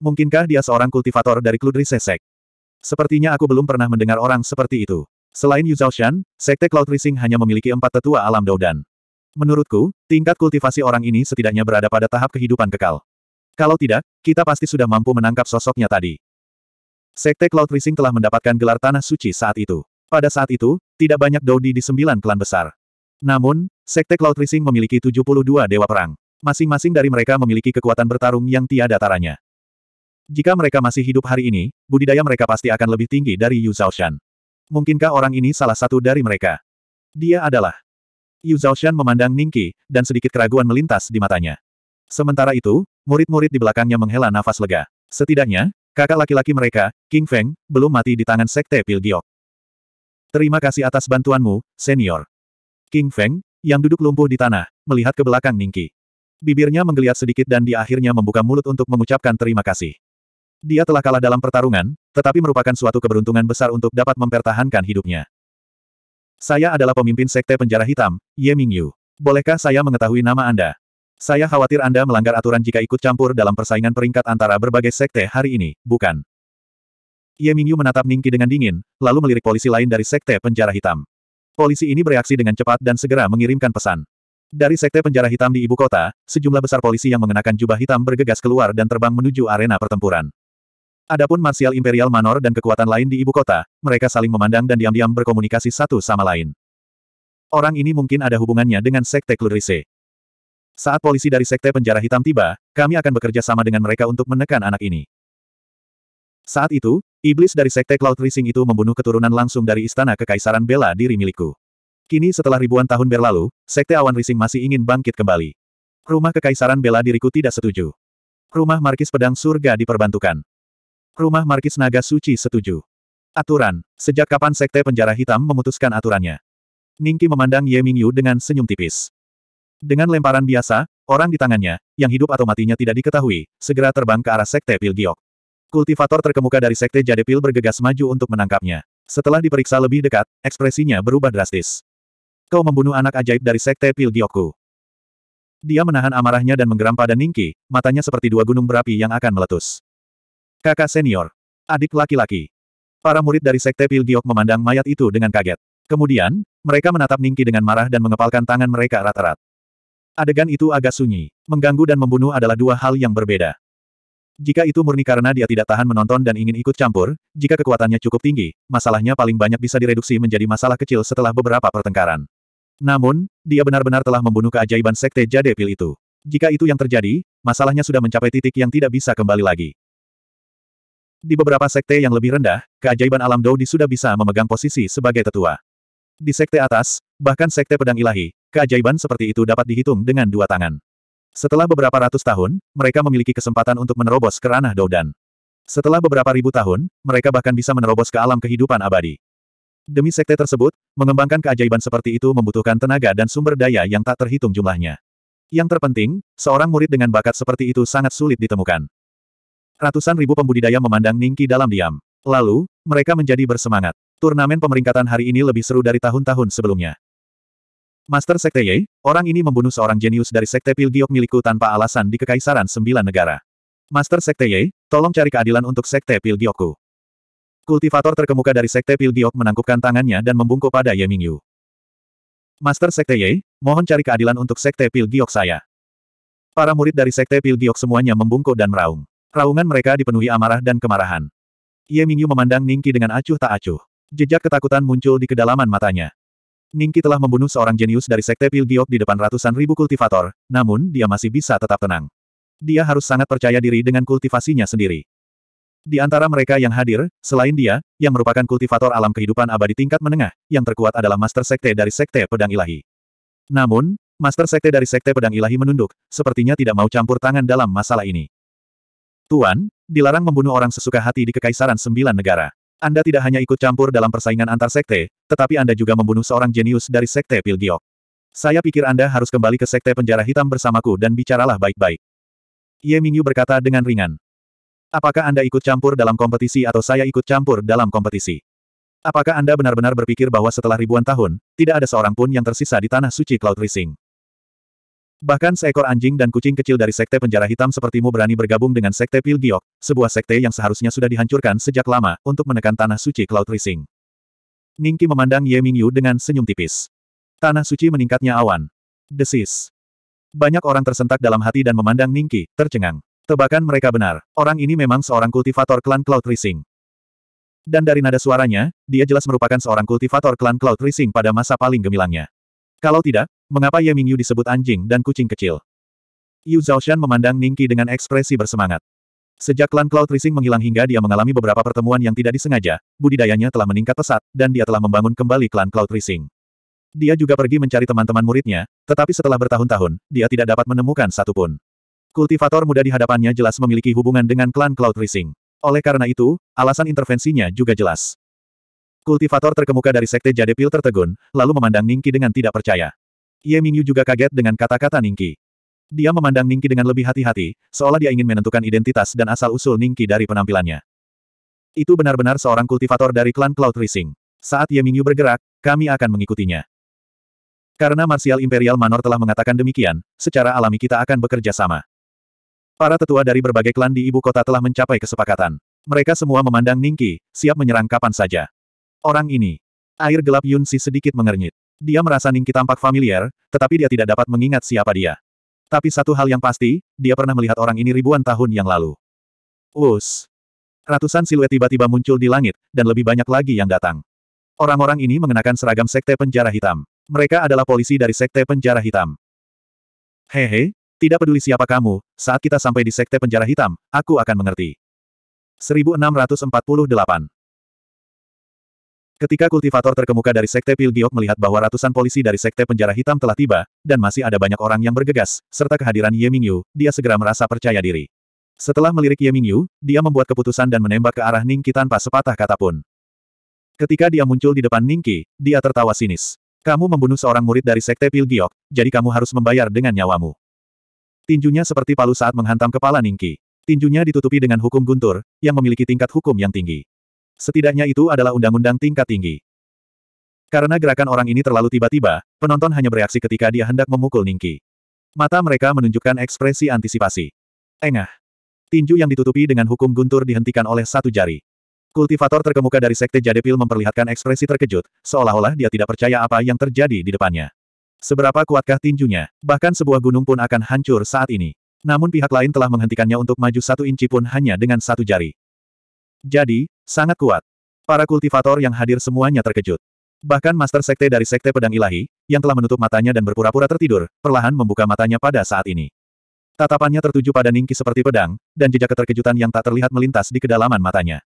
Mungkinkah dia seorang kultivator dari Kludri Sesek? Sepertinya aku belum pernah mendengar orang seperti itu. Selain Yu Zhaoshan, Sekte Cloud Rising hanya memiliki empat tetua alam Doudan. Menurutku, tingkat kultivasi orang ini setidaknya berada pada tahap kehidupan kekal. Kalau tidak, kita pasti sudah mampu menangkap sosoknya tadi. Sekte Cloud Rising telah mendapatkan gelar Tanah Suci saat itu. Pada saat itu, tidak banyak Doudi di sembilan klan besar. Namun, Sekte Cloud Rising memiliki 72 dewa perang. Masing-masing dari mereka memiliki kekuatan bertarung yang tiada taranya. Jika mereka masih hidup hari ini, budidaya mereka pasti akan lebih tinggi dari Yu Zhaoshan. Mungkinkah orang ini salah satu dari mereka? Dia adalah. Yu Zhaoshan memandang Ningki, dan sedikit keraguan melintas di matanya. Sementara itu, murid-murid di belakangnya menghela nafas lega. Setidaknya, kakak laki-laki mereka, King Feng, belum mati di tangan Sekte Pilgiok. Terima kasih atas bantuanmu, senior. King Feng, yang duduk lumpuh di tanah, melihat ke belakang Ningki. Bibirnya menggeliat sedikit dan di akhirnya membuka mulut untuk mengucapkan terima kasih. Dia telah kalah dalam pertarungan, tetapi merupakan suatu keberuntungan besar untuk dapat mempertahankan hidupnya. Saya adalah pemimpin sekte penjara hitam, Ye Mingyu. Bolehkah saya mengetahui nama Anda? Saya khawatir Anda melanggar aturan jika ikut campur dalam persaingan peringkat antara berbagai sekte hari ini, bukan? Ye Mingyu menatap Ningki dengan dingin, lalu melirik polisi lain dari sekte penjara hitam. Polisi ini bereaksi dengan cepat dan segera mengirimkan pesan. Dari sekte penjara hitam di ibu kota, sejumlah besar polisi yang mengenakan jubah hitam bergegas keluar dan terbang menuju arena pertempuran. Adapun Marsial Imperial Manor dan kekuatan lain di ibu kota, mereka saling memandang dan diam-diam berkomunikasi satu sama lain. Orang ini mungkin ada hubungannya dengan Sekte Clurise. Saat polisi dari Sekte Penjara Hitam tiba, kami akan bekerja sama dengan mereka untuk menekan anak ini. Saat itu, iblis dari Sekte Cloud Rising itu membunuh keturunan langsung dari Istana Kekaisaran Bela Diri milikku. Kini setelah ribuan tahun berlalu, Sekte Awan Rising masih ingin bangkit kembali. Rumah Kekaisaran Bela Diriku tidak setuju. Rumah Markis Pedang Surga diperbantukan. Rumah Markis Naga Suci setuju. Aturan, sejak kapan Sekte Penjara Hitam memutuskan aturannya? Ningki memandang Ye Mingyu dengan senyum tipis. Dengan lemparan biasa, orang di tangannya, yang hidup atau matinya tidak diketahui, segera terbang ke arah Sekte Pil Giok. Kultivator terkemuka dari Sekte Jade Pil bergegas maju untuk menangkapnya. Setelah diperiksa lebih dekat, ekspresinya berubah drastis. Kau membunuh anak ajaib dari Sekte Pil Giokku. Dia menahan amarahnya dan menggeram pada Ningki, matanya seperti dua gunung berapi yang akan meletus. Kakak senior. Adik laki-laki. Para murid dari Sekte Pilgiok memandang mayat itu dengan kaget. Kemudian, mereka menatap Ningki dengan marah dan mengepalkan tangan mereka erat-erat. Adegan itu agak sunyi. Mengganggu dan membunuh adalah dua hal yang berbeda. Jika itu murni karena dia tidak tahan menonton dan ingin ikut campur, jika kekuatannya cukup tinggi, masalahnya paling banyak bisa direduksi menjadi masalah kecil setelah beberapa pertengkaran. Namun, dia benar-benar telah membunuh keajaiban Sekte Jade Pil itu. Jika itu yang terjadi, masalahnya sudah mencapai titik yang tidak bisa kembali lagi. Di beberapa sekte yang lebih rendah, keajaiban alam Dodi sudah bisa memegang posisi sebagai tetua. Di sekte atas, bahkan sekte pedang ilahi, keajaiban seperti itu dapat dihitung dengan dua tangan. Setelah beberapa ratus tahun, mereka memiliki kesempatan untuk menerobos ke ranah Doudan. Setelah beberapa ribu tahun, mereka bahkan bisa menerobos ke alam kehidupan abadi. Demi sekte tersebut, mengembangkan keajaiban seperti itu membutuhkan tenaga dan sumber daya yang tak terhitung jumlahnya. Yang terpenting, seorang murid dengan bakat seperti itu sangat sulit ditemukan. Ratusan ribu pembudidaya memandang Ningki dalam diam. Lalu, mereka menjadi bersemangat. Turnamen pemeringkatan hari ini lebih seru dari tahun-tahun sebelumnya. Master Sekte Ye, orang ini membunuh seorang jenius dari Sekte Pilgiok milikku tanpa alasan di Kekaisaran Sembilan Negara. Master Sekte Ye, tolong cari keadilan untuk Sekte Pilgiokku. Kultivator terkemuka dari Sekte Pilgiok menangkupkan tangannya dan membungkuk pada Ye Mingyu. Master Sekte Ye, mohon cari keadilan untuk Sekte Pilgiok saya. Para murid dari Sekte Pilgiok semuanya membungkuk dan meraung. Raungan mereka dipenuhi amarah dan kemarahan. Ye Mingyu memandang Ningki dengan acuh tak acuh. Jejak ketakutan muncul di kedalaman matanya. Ningki telah membunuh seorang jenius dari Sekte Pilgiok di depan ratusan ribu kultivator, namun dia masih bisa tetap tenang. Dia harus sangat percaya diri dengan kultivasinya sendiri. Di antara mereka yang hadir, selain dia, yang merupakan kultivator alam kehidupan abadi tingkat menengah, yang terkuat adalah Master Sekte dari Sekte Pedang Ilahi. Namun, Master Sekte dari Sekte Pedang Ilahi menunduk, sepertinya tidak mau campur tangan dalam masalah ini. Tuan, dilarang membunuh orang sesuka hati di Kekaisaran Sembilan Negara. Anda tidak hanya ikut campur dalam persaingan antar sekte, tetapi Anda juga membunuh seorang jenius dari sekte Pilgiok. Saya pikir Anda harus kembali ke sekte penjara hitam bersamaku dan bicaralah baik-baik. Ye Mingyu berkata dengan ringan. Apakah Anda ikut campur dalam kompetisi atau saya ikut campur dalam kompetisi? Apakah Anda benar-benar berpikir bahwa setelah ribuan tahun, tidak ada seorang pun yang tersisa di tanah suci Cloud Rising? Bahkan seekor anjing dan kucing kecil dari sekte penjara hitam sepertimu berani bergabung dengan sekte Pilgiok, sebuah sekte yang seharusnya sudah dihancurkan sejak lama, untuk menekan tanah suci Cloud Rising. Ningki memandang Ye Mingyu dengan senyum tipis. Tanah suci meningkatnya awan. Desis. Banyak orang tersentak dalam hati dan memandang Ningki, tercengang. Tebakan mereka benar, orang ini memang seorang kultivator klan Cloud Rising. Dan dari nada suaranya, dia jelas merupakan seorang kultivator klan Cloud Rising pada masa paling gemilangnya. Kalau tidak, Mengapa Ye Mingyu disebut anjing dan kucing kecil? Yu Zhaoshan memandang Ningqi dengan ekspresi bersemangat. Sejak klan Cloud Rising menghilang hingga dia mengalami beberapa pertemuan yang tidak disengaja, budidayanya telah meningkat pesat, dan dia telah membangun kembali klan Cloud Rising. Dia juga pergi mencari teman-teman muridnya, tetapi setelah bertahun-tahun, dia tidak dapat menemukan satupun. Kultivator muda di hadapannya jelas memiliki hubungan dengan klan Cloud Rising. Oleh karena itu, alasan intervensinya juga jelas. Kultivator terkemuka dari Sekte Jade Pil tertegun, lalu memandang Ningki dengan tidak percaya. Ye Mingyu juga kaget dengan kata-kata Ningki. Dia memandang Ningki dengan lebih hati-hati, seolah dia ingin menentukan identitas dan asal-usul Ningki dari penampilannya. Itu benar-benar seorang kultivator dari klan Cloud Rising. Saat Ye Mingyu bergerak, kami akan mengikutinya. Karena Martial Imperial Manor telah mengatakan demikian, secara alami kita akan bekerja sama. Para tetua dari berbagai klan di ibu kota telah mencapai kesepakatan. Mereka semua memandang Ningki, siap menyerang kapan saja. Orang ini. Air gelap Yunsi sedikit mengernyit. Dia merasa Ningki tampak familiar, tetapi dia tidak dapat mengingat siapa dia. Tapi satu hal yang pasti, dia pernah melihat orang ini ribuan tahun yang lalu. Us. Ratusan siluet tiba-tiba muncul di langit, dan lebih banyak lagi yang datang. Orang-orang ini mengenakan seragam sekte penjara hitam. Mereka adalah polisi dari sekte penjara hitam. Hehe, tidak peduli siapa kamu, saat kita sampai di sekte penjara hitam, aku akan mengerti. 1648 Ketika kultivator terkemuka dari Sekte Pilgiok melihat bahwa ratusan polisi dari Sekte Penjara Hitam telah tiba, dan masih ada banyak orang yang bergegas, serta kehadiran Ye Mingyu, dia segera merasa percaya diri. Setelah melirik Ye Mingyu, dia membuat keputusan dan menembak ke arah Ningki tanpa sepatah kata pun. Ketika dia muncul di depan Ningki, dia tertawa sinis. Kamu membunuh seorang murid dari Sekte Pilgiok, jadi kamu harus membayar dengan nyawamu. Tinjunya seperti palu saat menghantam kepala Ningki. Tinjunya ditutupi dengan hukum guntur, yang memiliki tingkat hukum yang tinggi. Setidaknya itu adalah undang-undang tingkat tinggi. Karena gerakan orang ini terlalu tiba-tiba, penonton hanya bereaksi ketika dia hendak memukul Ningki. Mata mereka menunjukkan ekspresi antisipasi. Engah. Tinju yang ditutupi dengan hukum guntur dihentikan oleh satu jari. Kultivator terkemuka dari Sekte Jadepil memperlihatkan ekspresi terkejut, seolah-olah dia tidak percaya apa yang terjadi di depannya. Seberapa kuatkah tinjunya, bahkan sebuah gunung pun akan hancur saat ini. Namun pihak lain telah menghentikannya untuk maju satu inci pun hanya dengan satu jari. Jadi, Sangat kuat. Para kultivator yang hadir semuanya terkejut. Bahkan Master Sekte dari Sekte Pedang Ilahi, yang telah menutup matanya dan berpura-pura tertidur, perlahan membuka matanya pada saat ini. Tatapannya tertuju pada Ningki seperti pedang, dan jejak keterkejutan yang tak terlihat melintas di kedalaman matanya.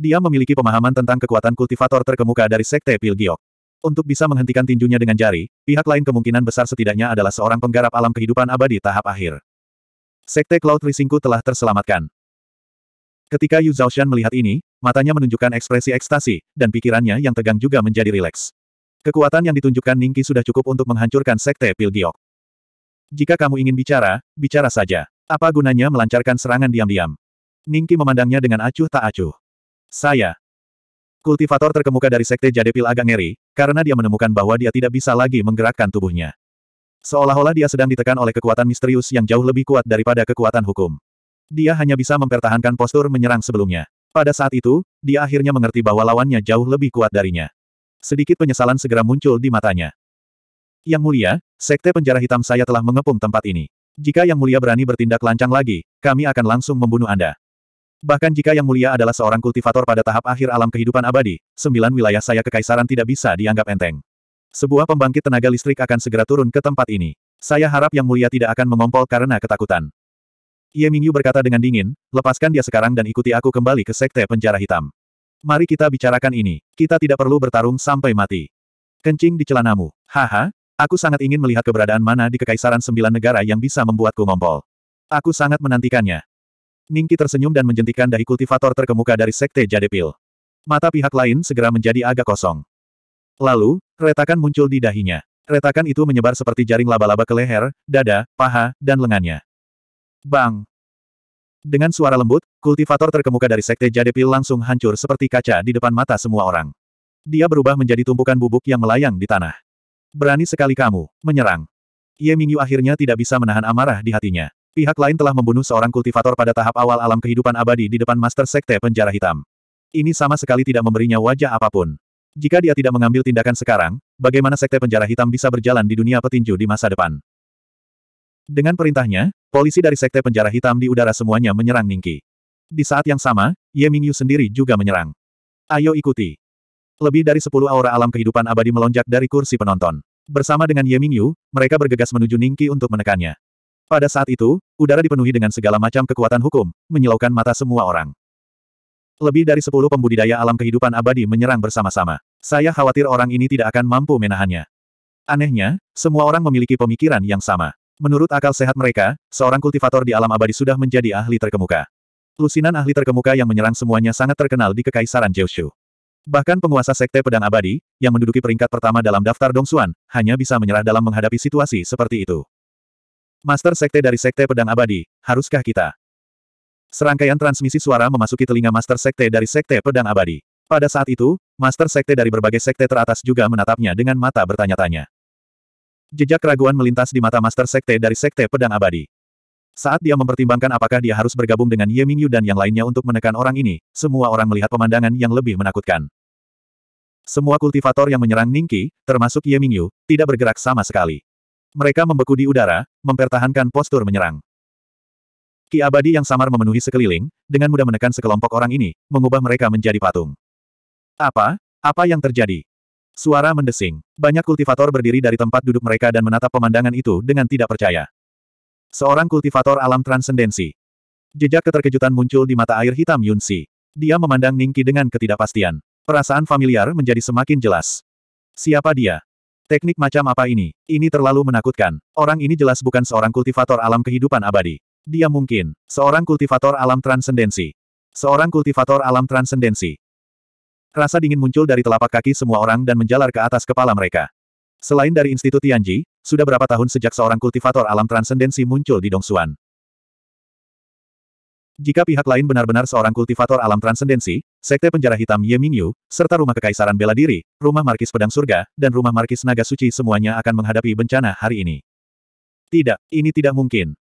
Dia memiliki pemahaman tentang kekuatan kultivator terkemuka dari Sekte Pilgiok. Untuk bisa menghentikan tinjunya dengan jari, pihak lain kemungkinan besar setidaknya adalah seorang penggarap alam kehidupan abadi tahap akhir. Sekte Cloud Risingku telah terselamatkan. Ketika Yu Zhaoshan melihat ini, matanya menunjukkan ekspresi ekstasi, dan pikirannya yang tegang juga menjadi rileks. Kekuatan yang ditunjukkan Ningki sudah cukup untuk menghancurkan sekte Pil Jika kamu ingin bicara, bicara saja. Apa gunanya melancarkan serangan diam-diam? Ningki memandangnya dengan acuh tak acuh. Saya. Kultivator terkemuka dari sekte Jadepil agak ngeri, karena dia menemukan bahwa dia tidak bisa lagi menggerakkan tubuhnya. Seolah-olah dia sedang ditekan oleh kekuatan misterius yang jauh lebih kuat daripada kekuatan hukum. Dia hanya bisa mempertahankan postur menyerang sebelumnya. Pada saat itu, dia akhirnya mengerti bahwa lawannya jauh lebih kuat darinya. Sedikit penyesalan segera muncul di matanya. Yang mulia, sekte penjara hitam saya telah mengepung tempat ini. Jika Yang Mulia berani bertindak lancang lagi, kami akan langsung membunuh Anda. Bahkan jika Yang Mulia adalah seorang kultivator pada tahap akhir alam kehidupan abadi, sembilan wilayah saya kekaisaran tidak bisa dianggap enteng. Sebuah pembangkit tenaga listrik akan segera turun ke tempat ini. Saya harap Yang Mulia tidak akan mengompol karena ketakutan. Ye Mingyu berkata dengan dingin, lepaskan dia sekarang dan ikuti aku kembali ke sekte penjara hitam. Mari kita bicarakan ini, kita tidak perlu bertarung sampai mati. Kencing di celanamu, haha, aku sangat ingin melihat keberadaan mana di Kekaisaran Sembilan Negara yang bisa membuatku ngompol. Aku sangat menantikannya. Ningki tersenyum dan menjentikkan dahi kultivator terkemuka dari sekte Jadepil. Mata pihak lain segera menjadi agak kosong. Lalu, retakan muncul di dahinya. Retakan itu menyebar seperti jaring laba-laba ke leher, dada, paha, dan lengannya. Bang! Dengan suara lembut, kultivator terkemuka dari Sekte Jadepil langsung hancur seperti kaca di depan mata semua orang. Dia berubah menjadi tumpukan bubuk yang melayang di tanah. Berani sekali kamu, menyerang. Ye Mingyu akhirnya tidak bisa menahan amarah di hatinya. Pihak lain telah membunuh seorang kultivator pada tahap awal alam kehidupan abadi di depan Master Sekte Penjara Hitam. Ini sama sekali tidak memberinya wajah apapun. Jika dia tidak mengambil tindakan sekarang, bagaimana Sekte Penjara Hitam bisa berjalan di dunia petinju di masa depan? Dengan perintahnya, polisi dari Sekte Penjara Hitam di udara semuanya menyerang Ningki. Di saat yang sama, Ye Mingyu sendiri juga menyerang. Ayo ikuti. Lebih dari sepuluh aura alam kehidupan abadi melonjak dari kursi penonton. Bersama dengan Ye Mingyu, mereka bergegas menuju Ningki untuk menekannya. Pada saat itu, udara dipenuhi dengan segala macam kekuatan hukum, menyilaukan mata semua orang. Lebih dari sepuluh pembudidaya alam kehidupan abadi menyerang bersama-sama. Saya khawatir orang ini tidak akan mampu menahannya. Anehnya, semua orang memiliki pemikiran yang sama. Menurut akal sehat mereka, seorang kultivator di alam abadi sudah menjadi ahli terkemuka. Lusinan ahli terkemuka yang menyerang semuanya sangat terkenal di Kekaisaran Jiushu. Bahkan penguasa Sekte Pedang Abadi, yang menduduki peringkat pertama dalam daftar Dongsuan, hanya bisa menyerah dalam menghadapi situasi seperti itu. Master Sekte dari Sekte Pedang Abadi, haruskah kita? Serangkaian transmisi suara memasuki telinga Master Sekte dari Sekte Pedang Abadi. Pada saat itu, Master Sekte dari berbagai Sekte teratas juga menatapnya dengan mata bertanya-tanya. Jejak keraguan melintas di mata Master Sekte dari Sekte Pedang Abadi. Saat dia mempertimbangkan apakah dia harus bergabung dengan Ye Mingyu dan yang lainnya untuk menekan orang ini, semua orang melihat pemandangan yang lebih menakutkan. Semua kultivator yang menyerang Ningqi, termasuk Ye Mingyu, tidak bergerak sama sekali. Mereka membeku di udara, mempertahankan postur menyerang. Ki abadi yang samar memenuhi sekeliling, dengan mudah menekan sekelompok orang ini, mengubah mereka menjadi patung. Apa? Apa yang terjadi? Suara mendesing. Banyak kultivator berdiri dari tempat duduk mereka dan menatap pemandangan itu dengan tidak percaya. Seorang kultivator alam transendensi. Jejak keterkejutan muncul di mata air hitam Yun Si. Dia memandang Ningki dengan ketidakpastian. Perasaan familiar menjadi semakin jelas. Siapa dia? Teknik macam apa ini? Ini terlalu menakutkan. Orang ini jelas bukan seorang kultivator alam kehidupan abadi. Dia mungkin seorang kultivator alam transendensi. Seorang kultivator alam transendensi. Rasa dingin muncul dari telapak kaki semua orang dan menjalar ke atas kepala mereka. Selain dari Institut Tianji, sudah berapa tahun sejak seorang kultivator alam transendensi muncul di Dongsuan? Jika pihak lain benar-benar seorang kultivator alam transendensi, Sekte Penjara Hitam Ye Mingyu, serta Rumah Kekaisaran Bela Diri, Rumah Markis Pedang Surga, dan Rumah Markis Naga Suci semuanya akan menghadapi bencana hari ini. Tidak, ini tidak mungkin.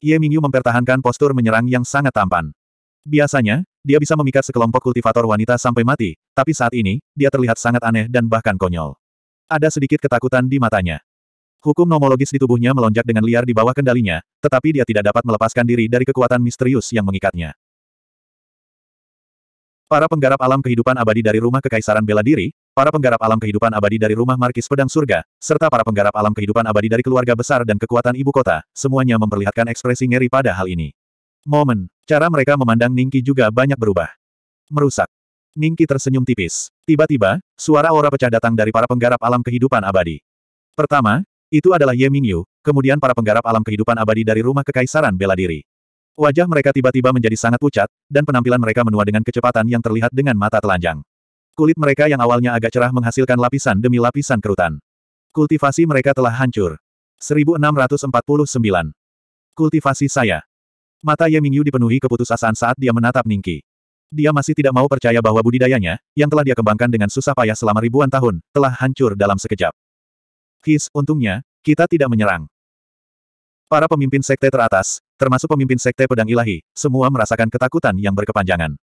Ye Mingyu mempertahankan postur menyerang yang sangat tampan. Biasanya, dia bisa memikat sekelompok kultivator wanita sampai mati, tapi saat ini, dia terlihat sangat aneh dan bahkan konyol. Ada sedikit ketakutan di matanya. Hukum nomologis di tubuhnya melonjak dengan liar di bawah kendalinya, tetapi dia tidak dapat melepaskan diri dari kekuatan misterius yang mengikatnya. Para penggarap alam kehidupan abadi dari rumah kekaisaran bela diri, para penggarap alam kehidupan abadi dari rumah markis pedang surga, serta para penggarap alam kehidupan abadi dari keluarga besar dan kekuatan ibu kota, semuanya memperlihatkan ekspresi ngeri pada hal ini. Momen, Cara mereka memandang Ningki juga banyak berubah. Merusak. Ningki tersenyum tipis. Tiba-tiba, suara aura pecah datang dari para penggarap alam kehidupan abadi. Pertama, itu adalah Ye Mingyu, kemudian para penggarap alam kehidupan abadi dari rumah kekaisaran bela diri. Wajah mereka tiba-tiba menjadi sangat pucat, dan penampilan mereka menua dengan kecepatan yang terlihat dengan mata telanjang. Kulit mereka yang awalnya agak cerah menghasilkan lapisan demi lapisan kerutan. Kultivasi mereka telah hancur. 1649. Kultivasi saya. Mata Ye Mingyu dipenuhi keputusasaan saat dia menatap Ningki. Dia masih tidak mau percaya bahwa budidayanya, yang telah dia kembangkan dengan susah payah selama ribuan tahun, telah hancur dalam sekejap. His, untungnya, kita tidak menyerang. Para pemimpin sekte teratas, termasuk pemimpin sekte pedang ilahi, semua merasakan ketakutan yang berkepanjangan.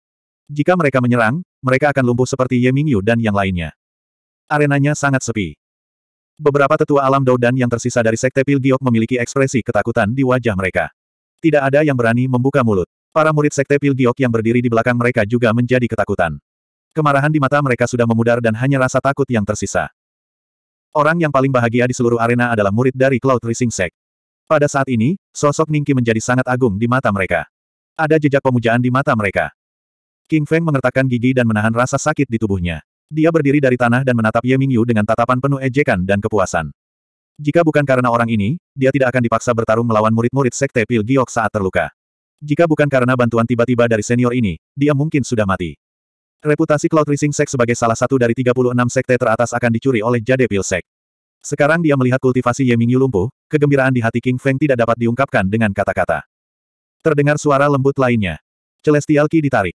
Jika mereka menyerang, mereka akan lumpuh seperti Ye Mingyu dan yang lainnya. Arenanya sangat sepi. Beberapa tetua alam dan yang tersisa dari Sekte Pilgiok memiliki ekspresi ketakutan di wajah mereka. Tidak ada yang berani membuka mulut. Para murid sekte Pilgiok yang berdiri di belakang mereka juga menjadi ketakutan. Kemarahan di mata mereka sudah memudar dan hanya rasa takut yang tersisa. Orang yang paling bahagia di seluruh arena adalah murid dari Cloud Rising Sect. Pada saat ini, sosok Ningki menjadi sangat agung di mata mereka. Ada jejak pemujaan di mata mereka. King Feng mengertakkan gigi dan menahan rasa sakit di tubuhnya. Dia berdiri dari tanah dan menatap Ye Mingyu dengan tatapan penuh ejekan dan kepuasan. Jika bukan karena orang ini, dia tidak akan dipaksa bertarung melawan murid-murid Sekte Pil Giok saat terluka. Jika bukan karena bantuan tiba-tiba dari senior ini, dia mungkin sudah mati. Reputasi Cloud Rising Sek sebagai salah satu dari 36 sekte teratas akan dicuri oleh Jade Pil Sek. Sekarang dia melihat kultivasi Ye Mingyu lumpuh, kegembiraan di hati King Feng tidak dapat diungkapkan dengan kata-kata. Terdengar suara lembut lainnya. Celestial Ki ditarik.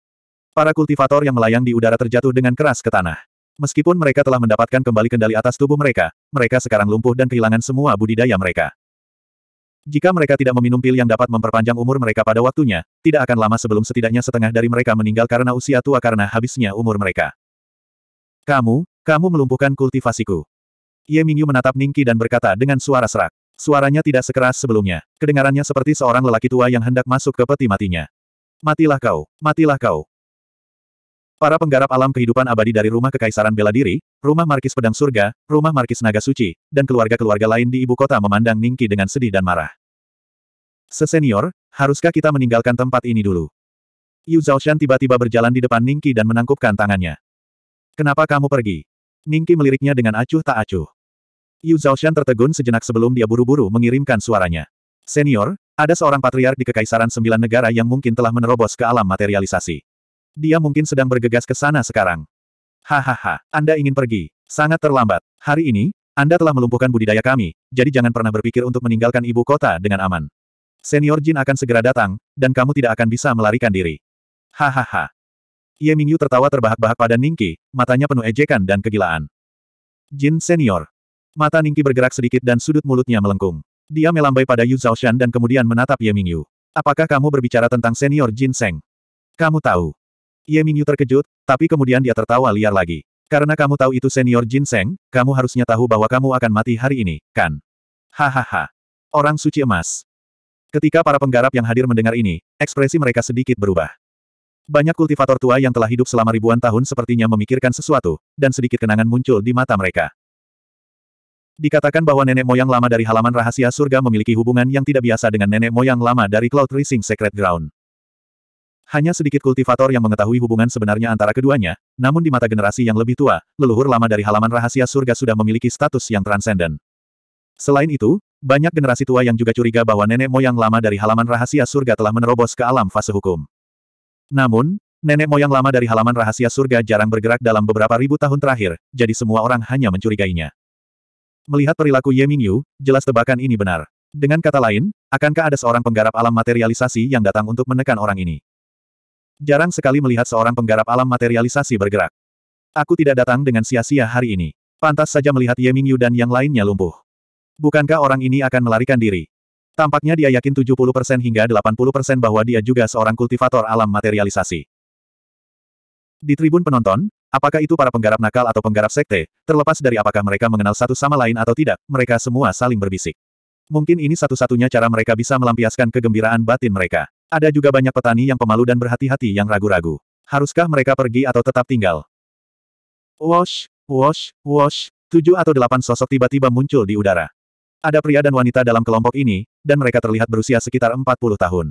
Para kultivator yang melayang di udara terjatuh dengan keras ke tanah. Meskipun mereka telah mendapatkan kembali kendali atas tubuh mereka, mereka sekarang lumpuh dan kehilangan semua budidaya mereka. Jika mereka tidak meminum pil yang dapat memperpanjang umur mereka pada waktunya, tidak akan lama sebelum setidaknya setengah dari mereka meninggal karena usia tua karena habisnya umur mereka. Kamu, kamu melumpuhkan kultivasiku. Ye Mingyu menatap Ningki dan berkata dengan suara serak. Suaranya tidak sekeras sebelumnya. Kedengarannya seperti seorang lelaki tua yang hendak masuk ke peti matinya. Matilah kau, matilah kau. Para penggarap alam kehidupan abadi dari rumah kekaisaran bela diri, rumah markis pedang surga, rumah markis naga suci, dan keluarga-keluarga lain di ibu kota memandang Ningki dengan sedih dan marah. Sesenior, haruskah kita meninggalkan tempat ini dulu? Yu Zhaoshan tiba-tiba berjalan di depan Ningki dan menangkupkan tangannya. Kenapa kamu pergi? Ningki meliriknya dengan acuh tak acuh. Yu Zhaoshan tertegun sejenak sebelum dia buru-buru mengirimkan suaranya. Senior, ada seorang patriark di Kekaisaran Sembilan Negara yang mungkin telah menerobos ke alam materialisasi. Dia mungkin sedang bergegas ke sana sekarang. Hahaha, Anda ingin pergi. Sangat terlambat. Hari ini, Anda telah melumpuhkan budidaya kami, jadi jangan pernah berpikir untuk meninggalkan ibu kota dengan aman. Senior Jin akan segera datang, dan kamu tidak akan bisa melarikan diri. Hahaha. Ye Mingyu tertawa terbahak-bahak pada Ningki, matanya penuh ejekan dan kegilaan. Jin Senior. Mata Ningki bergerak sedikit dan sudut mulutnya melengkung. Dia melambai pada Yu Zhaoshan dan kemudian menatap Ye Mingyu. Apakah kamu berbicara tentang Senior Jin Seng? Kamu tahu, Ye iya, Mingyu terkejut, tapi kemudian dia tertawa liar lagi. Karena kamu tahu itu senior Jin Seng, kamu harusnya tahu bahwa kamu akan mati hari ini, kan? Hahaha. Orang suci emas. Ketika para penggarap yang hadir mendengar ini, ekspresi mereka sedikit berubah. Banyak kultivator tua yang telah hidup selama ribuan tahun sepertinya memikirkan sesuatu, dan sedikit kenangan muncul di mata mereka. Dikatakan bahwa nenek moyang lama dari halaman rahasia surga memiliki hubungan yang tidak biasa dengan nenek moyang lama dari Cloud Rising Secret Ground. Hanya sedikit kultivator yang mengetahui hubungan sebenarnya antara keduanya, namun di mata generasi yang lebih tua, leluhur lama dari halaman rahasia surga sudah memiliki status yang transenden. Selain itu, banyak generasi tua yang juga curiga bahwa nenek moyang lama dari halaman rahasia surga telah menerobos ke alam fase hukum. Namun, nenek moyang lama dari halaman rahasia surga jarang bergerak dalam beberapa ribu tahun terakhir, jadi semua orang hanya mencurigainya. Melihat perilaku Ye Mingyu, jelas tebakan ini benar. Dengan kata lain, akankah ada seorang penggarap alam materialisasi yang datang untuk menekan orang ini? Jarang sekali melihat seorang penggarap alam materialisasi bergerak. Aku tidak datang dengan sia-sia hari ini. Pantas saja melihat Ye Mingyu dan yang lainnya lumpuh. Bukankah orang ini akan melarikan diri? Tampaknya dia yakin 70% hingga 80% bahwa dia juga seorang kultivator alam materialisasi. Di tribun penonton, Apakah itu para penggarap nakal atau penggarap sekte, terlepas dari apakah mereka mengenal satu sama lain atau tidak, mereka semua saling berbisik. Mungkin ini satu-satunya cara mereka bisa melampiaskan kegembiraan batin mereka. Ada juga banyak petani yang pemalu dan berhati-hati yang ragu-ragu. Haruskah mereka pergi atau tetap tinggal? Wash, wash, wash, tujuh atau delapan sosok tiba-tiba muncul di udara. Ada pria dan wanita dalam kelompok ini, dan mereka terlihat berusia sekitar 40 tahun.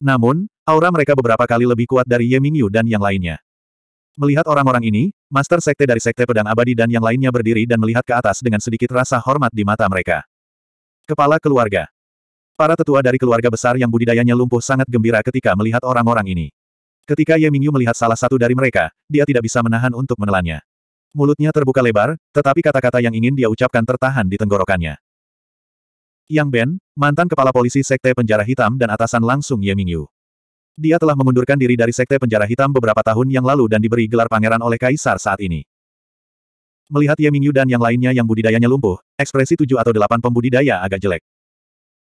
Namun, aura mereka beberapa kali lebih kuat dari Ye Mingyu dan yang lainnya. Melihat orang-orang ini, Master Sekte dari Sekte Pedang Abadi dan yang lainnya berdiri dan melihat ke atas dengan sedikit rasa hormat di mata mereka. Kepala Keluarga Para tetua dari keluarga besar yang budidayanya lumpuh sangat gembira ketika melihat orang-orang ini. Ketika Ye Mingyu melihat salah satu dari mereka, dia tidak bisa menahan untuk menelannya. Mulutnya terbuka lebar, tetapi kata-kata yang ingin dia ucapkan tertahan di tenggorokannya. Yang Ben, mantan kepala polisi Sekte Penjara Hitam dan atasan langsung Ye Mingyu. Dia telah mengundurkan diri dari Sekte Penjara Hitam beberapa tahun yang lalu dan diberi gelar pangeran oleh Kaisar saat ini. Melihat Ye Mingyu dan yang lainnya yang budidayanya lumpuh, ekspresi tujuh atau delapan pembudidaya agak jelek.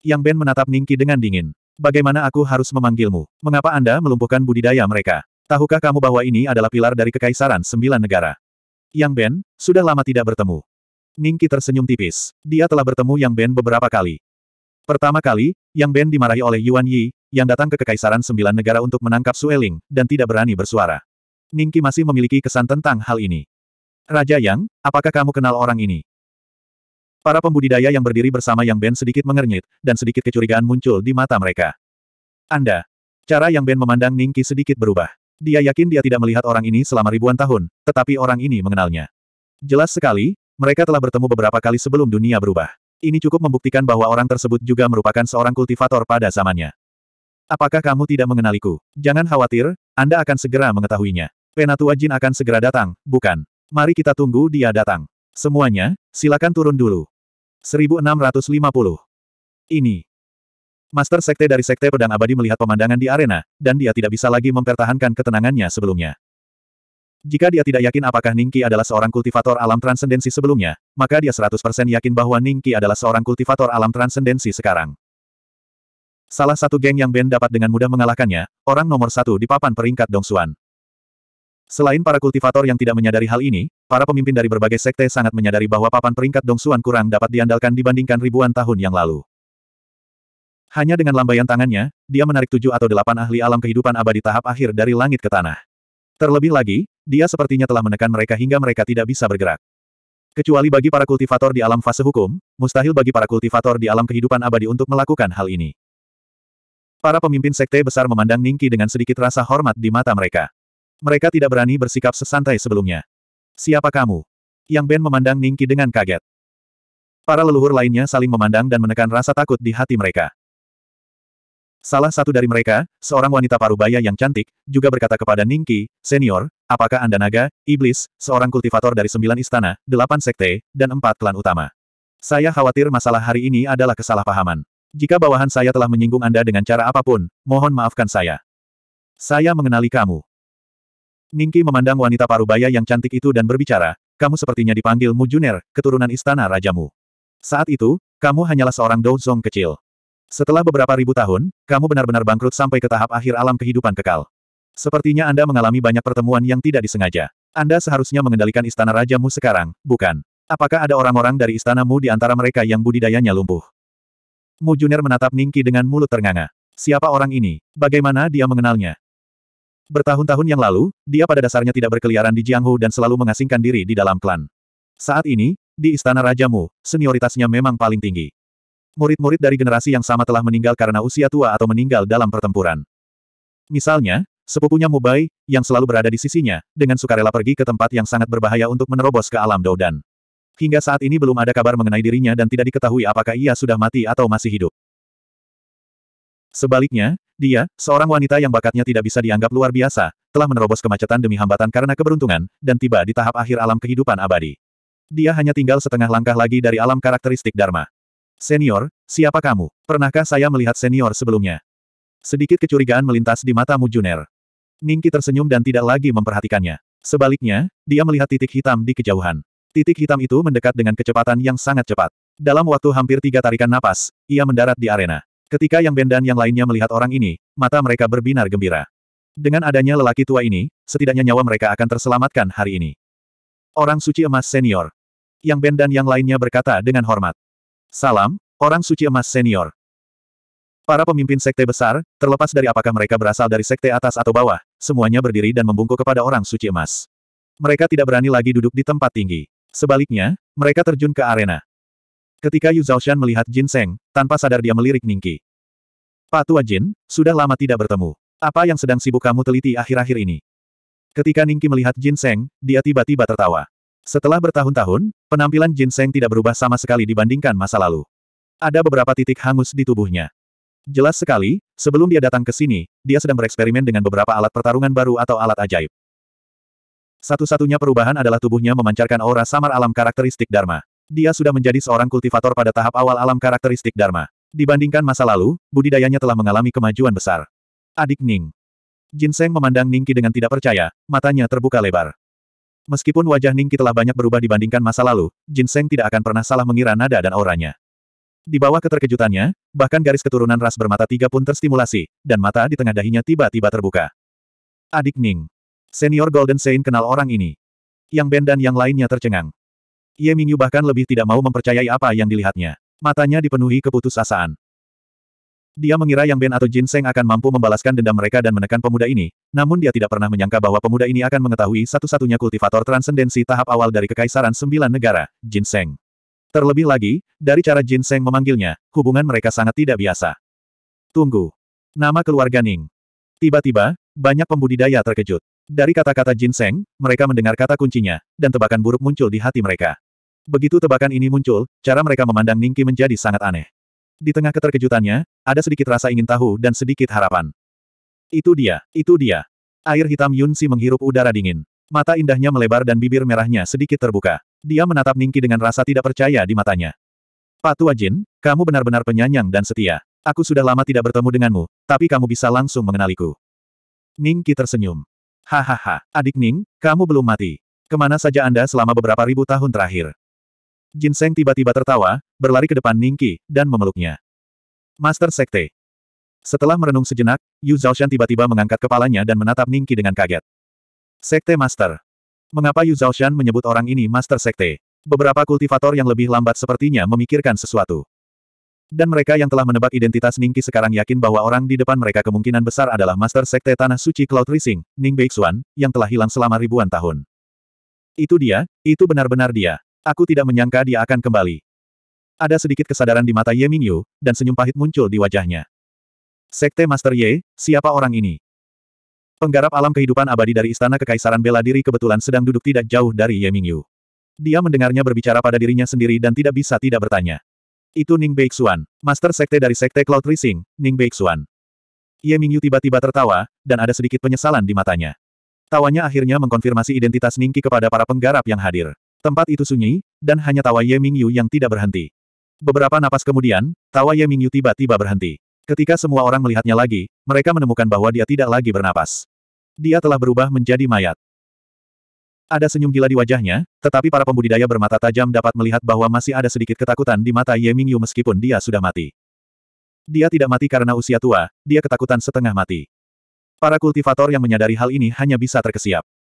Yang Ben menatap Ningki dengan dingin. Bagaimana aku harus memanggilmu? Mengapa Anda melumpuhkan budidaya mereka? Tahukah kamu bahwa ini adalah pilar dari kekaisaran sembilan negara? Yang Ben, sudah lama tidak bertemu. Ningki tersenyum tipis. Dia telah bertemu Yang Ben beberapa kali. Pertama kali, Yang Ben dimarahi oleh Yuan Yi, yang datang ke Kekaisaran Sembilan Negara untuk menangkap Sueling, dan tidak berani bersuara. Ningki masih memiliki kesan tentang hal ini. Raja Yang, apakah kamu kenal orang ini? Para pembudidaya yang berdiri bersama Yang Ben sedikit mengernyit, dan sedikit kecurigaan muncul di mata mereka. Anda. Cara Yang Ben memandang Ningki sedikit berubah. Dia yakin dia tidak melihat orang ini selama ribuan tahun, tetapi orang ini mengenalnya. Jelas sekali, mereka telah bertemu beberapa kali sebelum dunia berubah. Ini cukup membuktikan bahwa orang tersebut juga merupakan seorang kultivator pada zamannya. Apakah kamu tidak mengenaliku? Jangan khawatir, Anda akan segera mengetahuinya. Penatua Jin akan segera datang, bukan? Mari kita tunggu dia datang. Semuanya, silakan turun dulu. 1650. Ini. Master Sekte dari Sekte Pedang Abadi melihat pemandangan di arena, dan dia tidak bisa lagi mempertahankan ketenangannya sebelumnya. Jika dia tidak yakin apakah Ningki adalah seorang kultivator alam transendensi sebelumnya, maka dia 100% yakin bahwa Ningki adalah seorang kultivator alam transendensi sekarang. Salah satu geng yang Ben dapat dengan mudah mengalahkannya, orang nomor satu di papan peringkat Dongsuan. Selain para kultivator yang tidak menyadari hal ini, para pemimpin dari berbagai sekte sangat menyadari bahwa papan peringkat Dong Dongsuan kurang dapat diandalkan dibandingkan ribuan tahun yang lalu. Hanya dengan lambaian tangannya, dia menarik tujuh atau delapan ahli alam kehidupan abadi tahap akhir dari langit ke tanah. Terlebih lagi, dia sepertinya telah menekan mereka hingga mereka tidak bisa bergerak. Kecuali bagi para kultivator di alam fase hukum, mustahil bagi para kultivator di alam kehidupan abadi untuk melakukan hal ini. Para pemimpin sekte besar memandang Ningki dengan sedikit rasa hormat di mata mereka. Mereka tidak berani bersikap sesantai sebelumnya. Siapa kamu? Yang Ben memandang Ningki dengan kaget. Para leluhur lainnya saling memandang dan menekan rasa takut di hati mereka. Salah satu dari mereka, seorang wanita parubaya yang cantik, juga berkata kepada Ningki, Senior, apakah Anda naga, iblis, seorang kultivator dari sembilan istana, delapan sekte, dan empat klan utama? Saya khawatir masalah hari ini adalah kesalahpahaman. Jika bawahan saya telah menyinggung Anda dengan cara apapun, mohon maafkan saya. Saya mengenali kamu. Ningki memandang wanita parubaya yang cantik itu dan berbicara, kamu sepertinya dipanggil Mujuner, keturunan istana rajamu. Saat itu, kamu hanyalah seorang douzong kecil. Setelah beberapa ribu tahun, kamu benar-benar bangkrut sampai ke tahap akhir alam kehidupan kekal. Sepertinya Anda mengalami banyak pertemuan yang tidak disengaja. Anda seharusnya mengendalikan istana rajamu sekarang, bukan? Apakah ada orang-orang dari istanamu di antara mereka yang budidayanya lumpuh? Mujuner menatap Ningki dengan mulut ternganga. Siapa orang ini? Bagaimana dia mengenalnya? Bertahun-tahun yang lalu, dia pada dasarnya tidak berkeliaran di Jianghu dan selalu mengasingkan diri di dalam klan. Saat ini, di istana rajamu, senioritasnya memang paling tinggi. Murid-murid dari generasi yang sama telah meninggal karena usia tua atau meninggal dalam pertempuran. Misalnya, sepupunya Mubai, yang selalu berada di sisinya, dengan sukarela pergi ke tempat yang sangat berbahaya untuk menerobos ke alam Doudan. Hingga saat ini belum ada kabar mengenai dirinya dan tidak diketahui apakah ia sudah mati atau masih hidup. Sebaliknya, dia, seorang wanita yang bakatnya tidak bisa dianggap luar biasa, telah menerobos kemacetan demi hambatan karena keberuntungan, dan tiba di tahap akhir alam kehidupan abadi. Dia hanya tinggal setengah langkah lagi dari alam karakteristik Dharma. Senior, siapa kamu? Pernahkah saya melihat senior sebelumnya? Sedikit kecurigaan melintas di matamu, Juner. Ningki tersenyum dan tidak lagi memperhatikannya. Sebaliknya, dia melihat titik hitam di kejauhan. Titik hitam itu mendekat dengan kecepatan yang sangat cepat. Dalam waktu hampir tiga tarikan napas, ia mendarat di arena. Ketika Yang Ben dan yang lainnya melihat orang ini, mata mereka berbinar gembira. Dengan adanya lelaki tua ini, setidaknya nyawa mereka akan terselamatkan hari ini. Orang suci emas senior. Yang Ben dan yang lainnya berkata dengan hormat. Salam, orang suci emas senior. Para pemimpin sekte besar, terlepas dari apakah mereka berasal dari sekte atas atau bawah, semuanya berdiri dan membungkuk kepada orang suci emas. Mereka tidak berani lagi duduk di tempat tinggi. Sebaliknya, mereka terjun ke arena. Ketika Yu Zhaoshan melihat Jin Seng, tanpa sadar dia melirik Ningki. Pak Tua Jin, sudah lama tidak bertemu. Apa yang sedang sibuk kamu teliti akhir-akhir ini? Ketika Ningki melihat Jin Seng, dia tiba-tiba tertawa. Setelah bertahun-tahun, penampilan Jin Seng tidak berubah sama sekali dibandingkan masa lalu. Ada beberapa titik hangus di tubuhnya. Jelas sekali, sebelum dia datang ke sini, dia sedang bereksperimen dengan beberapa alat pertarungan baru atau alat ajaib. Satu-satunya perubahan adalah tubuhnya memancarkan aura samar alam karakteristik Dharma. Dia sudah menjadi seorang kultivator pada tahap awal alam karakteristik Dharma. Dibandingkan masa lalu, budidayanya telah mengalami kemajuan besar. Adik Ning. Jin Seng memandang Ning Ningki dengan tidak percaya, matanya terbuka lebar. Meskipun wajah Ning Ningki telah banyak berubah dibandingkan masa lalu, Jin Seng tidak akan pernah salah mengira nada dan auranya. Di bawah keterkejutannya, bahkan garis keturunan ras bermata tiga pun terstimulasi, dan mata di tengah dahinya tiba-tiba terbuka. Adik Ning. Senior Golden Saint kenal orang ini. Yang Ben dan yang lainnya tercengang. Ye Mingyu bahkan lebih tidak mau mempercayai apa yang dilihatnya. Matanya dipenuhi keputusasaan. Dia mengira Yang Ben atau Jin Seng akan mampu membalaskan dendam mereka dan menekan pemuda ini, namun dia tidak pernah menyangka bahwa pemuda ini akan mengetahui satu-satunya kultivator transendensi tahap awal dari Kekaisaran Sembilan Negara, Jin Seng. Terlebih lagi, dari cara Jin Seng memanggilnya, hubungan mereka sangat tidak biasa. Tunggu. Nama keluarga Ning. Tiba-tiba, banyak pembudidaya terkejut. Dari kata-kata ginseng, mereka mendengar kata kuncinya, dan tebakan buruk muncul di hati mereka. Begitu tebakan ini muncul, cara mereka memandang Ningki menjadi sangat aneh. Di tengah keterkejutannya, ada sedikit rasa ingin tahu dan sedikit harapan. Itu dia, itu dia. Air hitam Yunsi menghirup udara dingin. Mata indahnya melebar dan bibir merahnya sedikit terbuka. Dia menatap Ningki dengan rasa tidak percaya di matanya. Pak Tua Jin, kamu benar-benar penyanyang dan setia. Aku sudah lama tidak bertemu denganmu, tapi kamu bisa langsung mengenaliku. Ningki tersenyum. Hahaha, adik Ning, kamu belum mati. Kemana saja Anda selama beberapa ribu tahun terakhir? Jin Seng tiba-tiba tertawa, berlari ke depan Ningki, dan memeluknya. Master Sekte. Setelah merenung sejenak, Yu Zhaoshan tiba-tiba mengangkat kepalanya dan menatap Ningki dengan kaget. Sekte Master. Mengapa Yu Zhaoshan menyebut orang ini Master Sekte? Beberapa kultivator yang lebih lambat sepertinya memikirkan sesuatu. Dan mereka yang telah menebak identitas Ningqi sekarang yakin bahwa orang di depan mereka kemungkinan besar adalah Master Sekte Tanah Suci Cloud Rising, Ning Beixuan, yang telah hilang selama ribuan tahun. Itu dia, itu benar-benar dia. Aku tidak menyangka dia akan kembali. Ada sedikit kesadaran di mata Ye Mingyu, dan senyum pahit muncul di wajahnya. Sekte Master Ye, siapa orang ini? Penggarap alam kehidupan abadi dari Istana Kekaisaran Bela Diri kebetulan sedang duduk tidak jauh dari Ye Mingyu. Dia mendengarnya berbicara pada dirinya sendiri dan tidak bisa tidak bertanya. Itu Ning Beixuan, master sekte dari sekte Cloud Rising, Ning Beixuan. Ye Mingyu tiba-tiba tertawa, dan ada sedikit penyesalan di matanya. Tawanya akhirnya mengkonfirmasi identitas Ningki kepada para penggarap yang hadir. Tempat itu sunyi, dan hanya tawa Ye Mingyu yang tidak berhenti. Beberapa napas kemudian, tawa Ye Mingyu tiba-tiba berhenti. Ketika semua orang melihatnya lagi, mereka menemukan bahwa dia tidak lagi bernapas. Dia telah berubah menjadi mayat. Ada senyum gila di wajahnya, tetapi para pembudidaya bermata tajam dapat melihat bahwa masih ada sedikit ketakutan di mata Ye Mingyu meskipun dia sudah mati. Dia tidak mati karena usia tua, dia ketakutan setengah mati. Para kultivator yang menyadari hal ini hanya bisa terkesiap.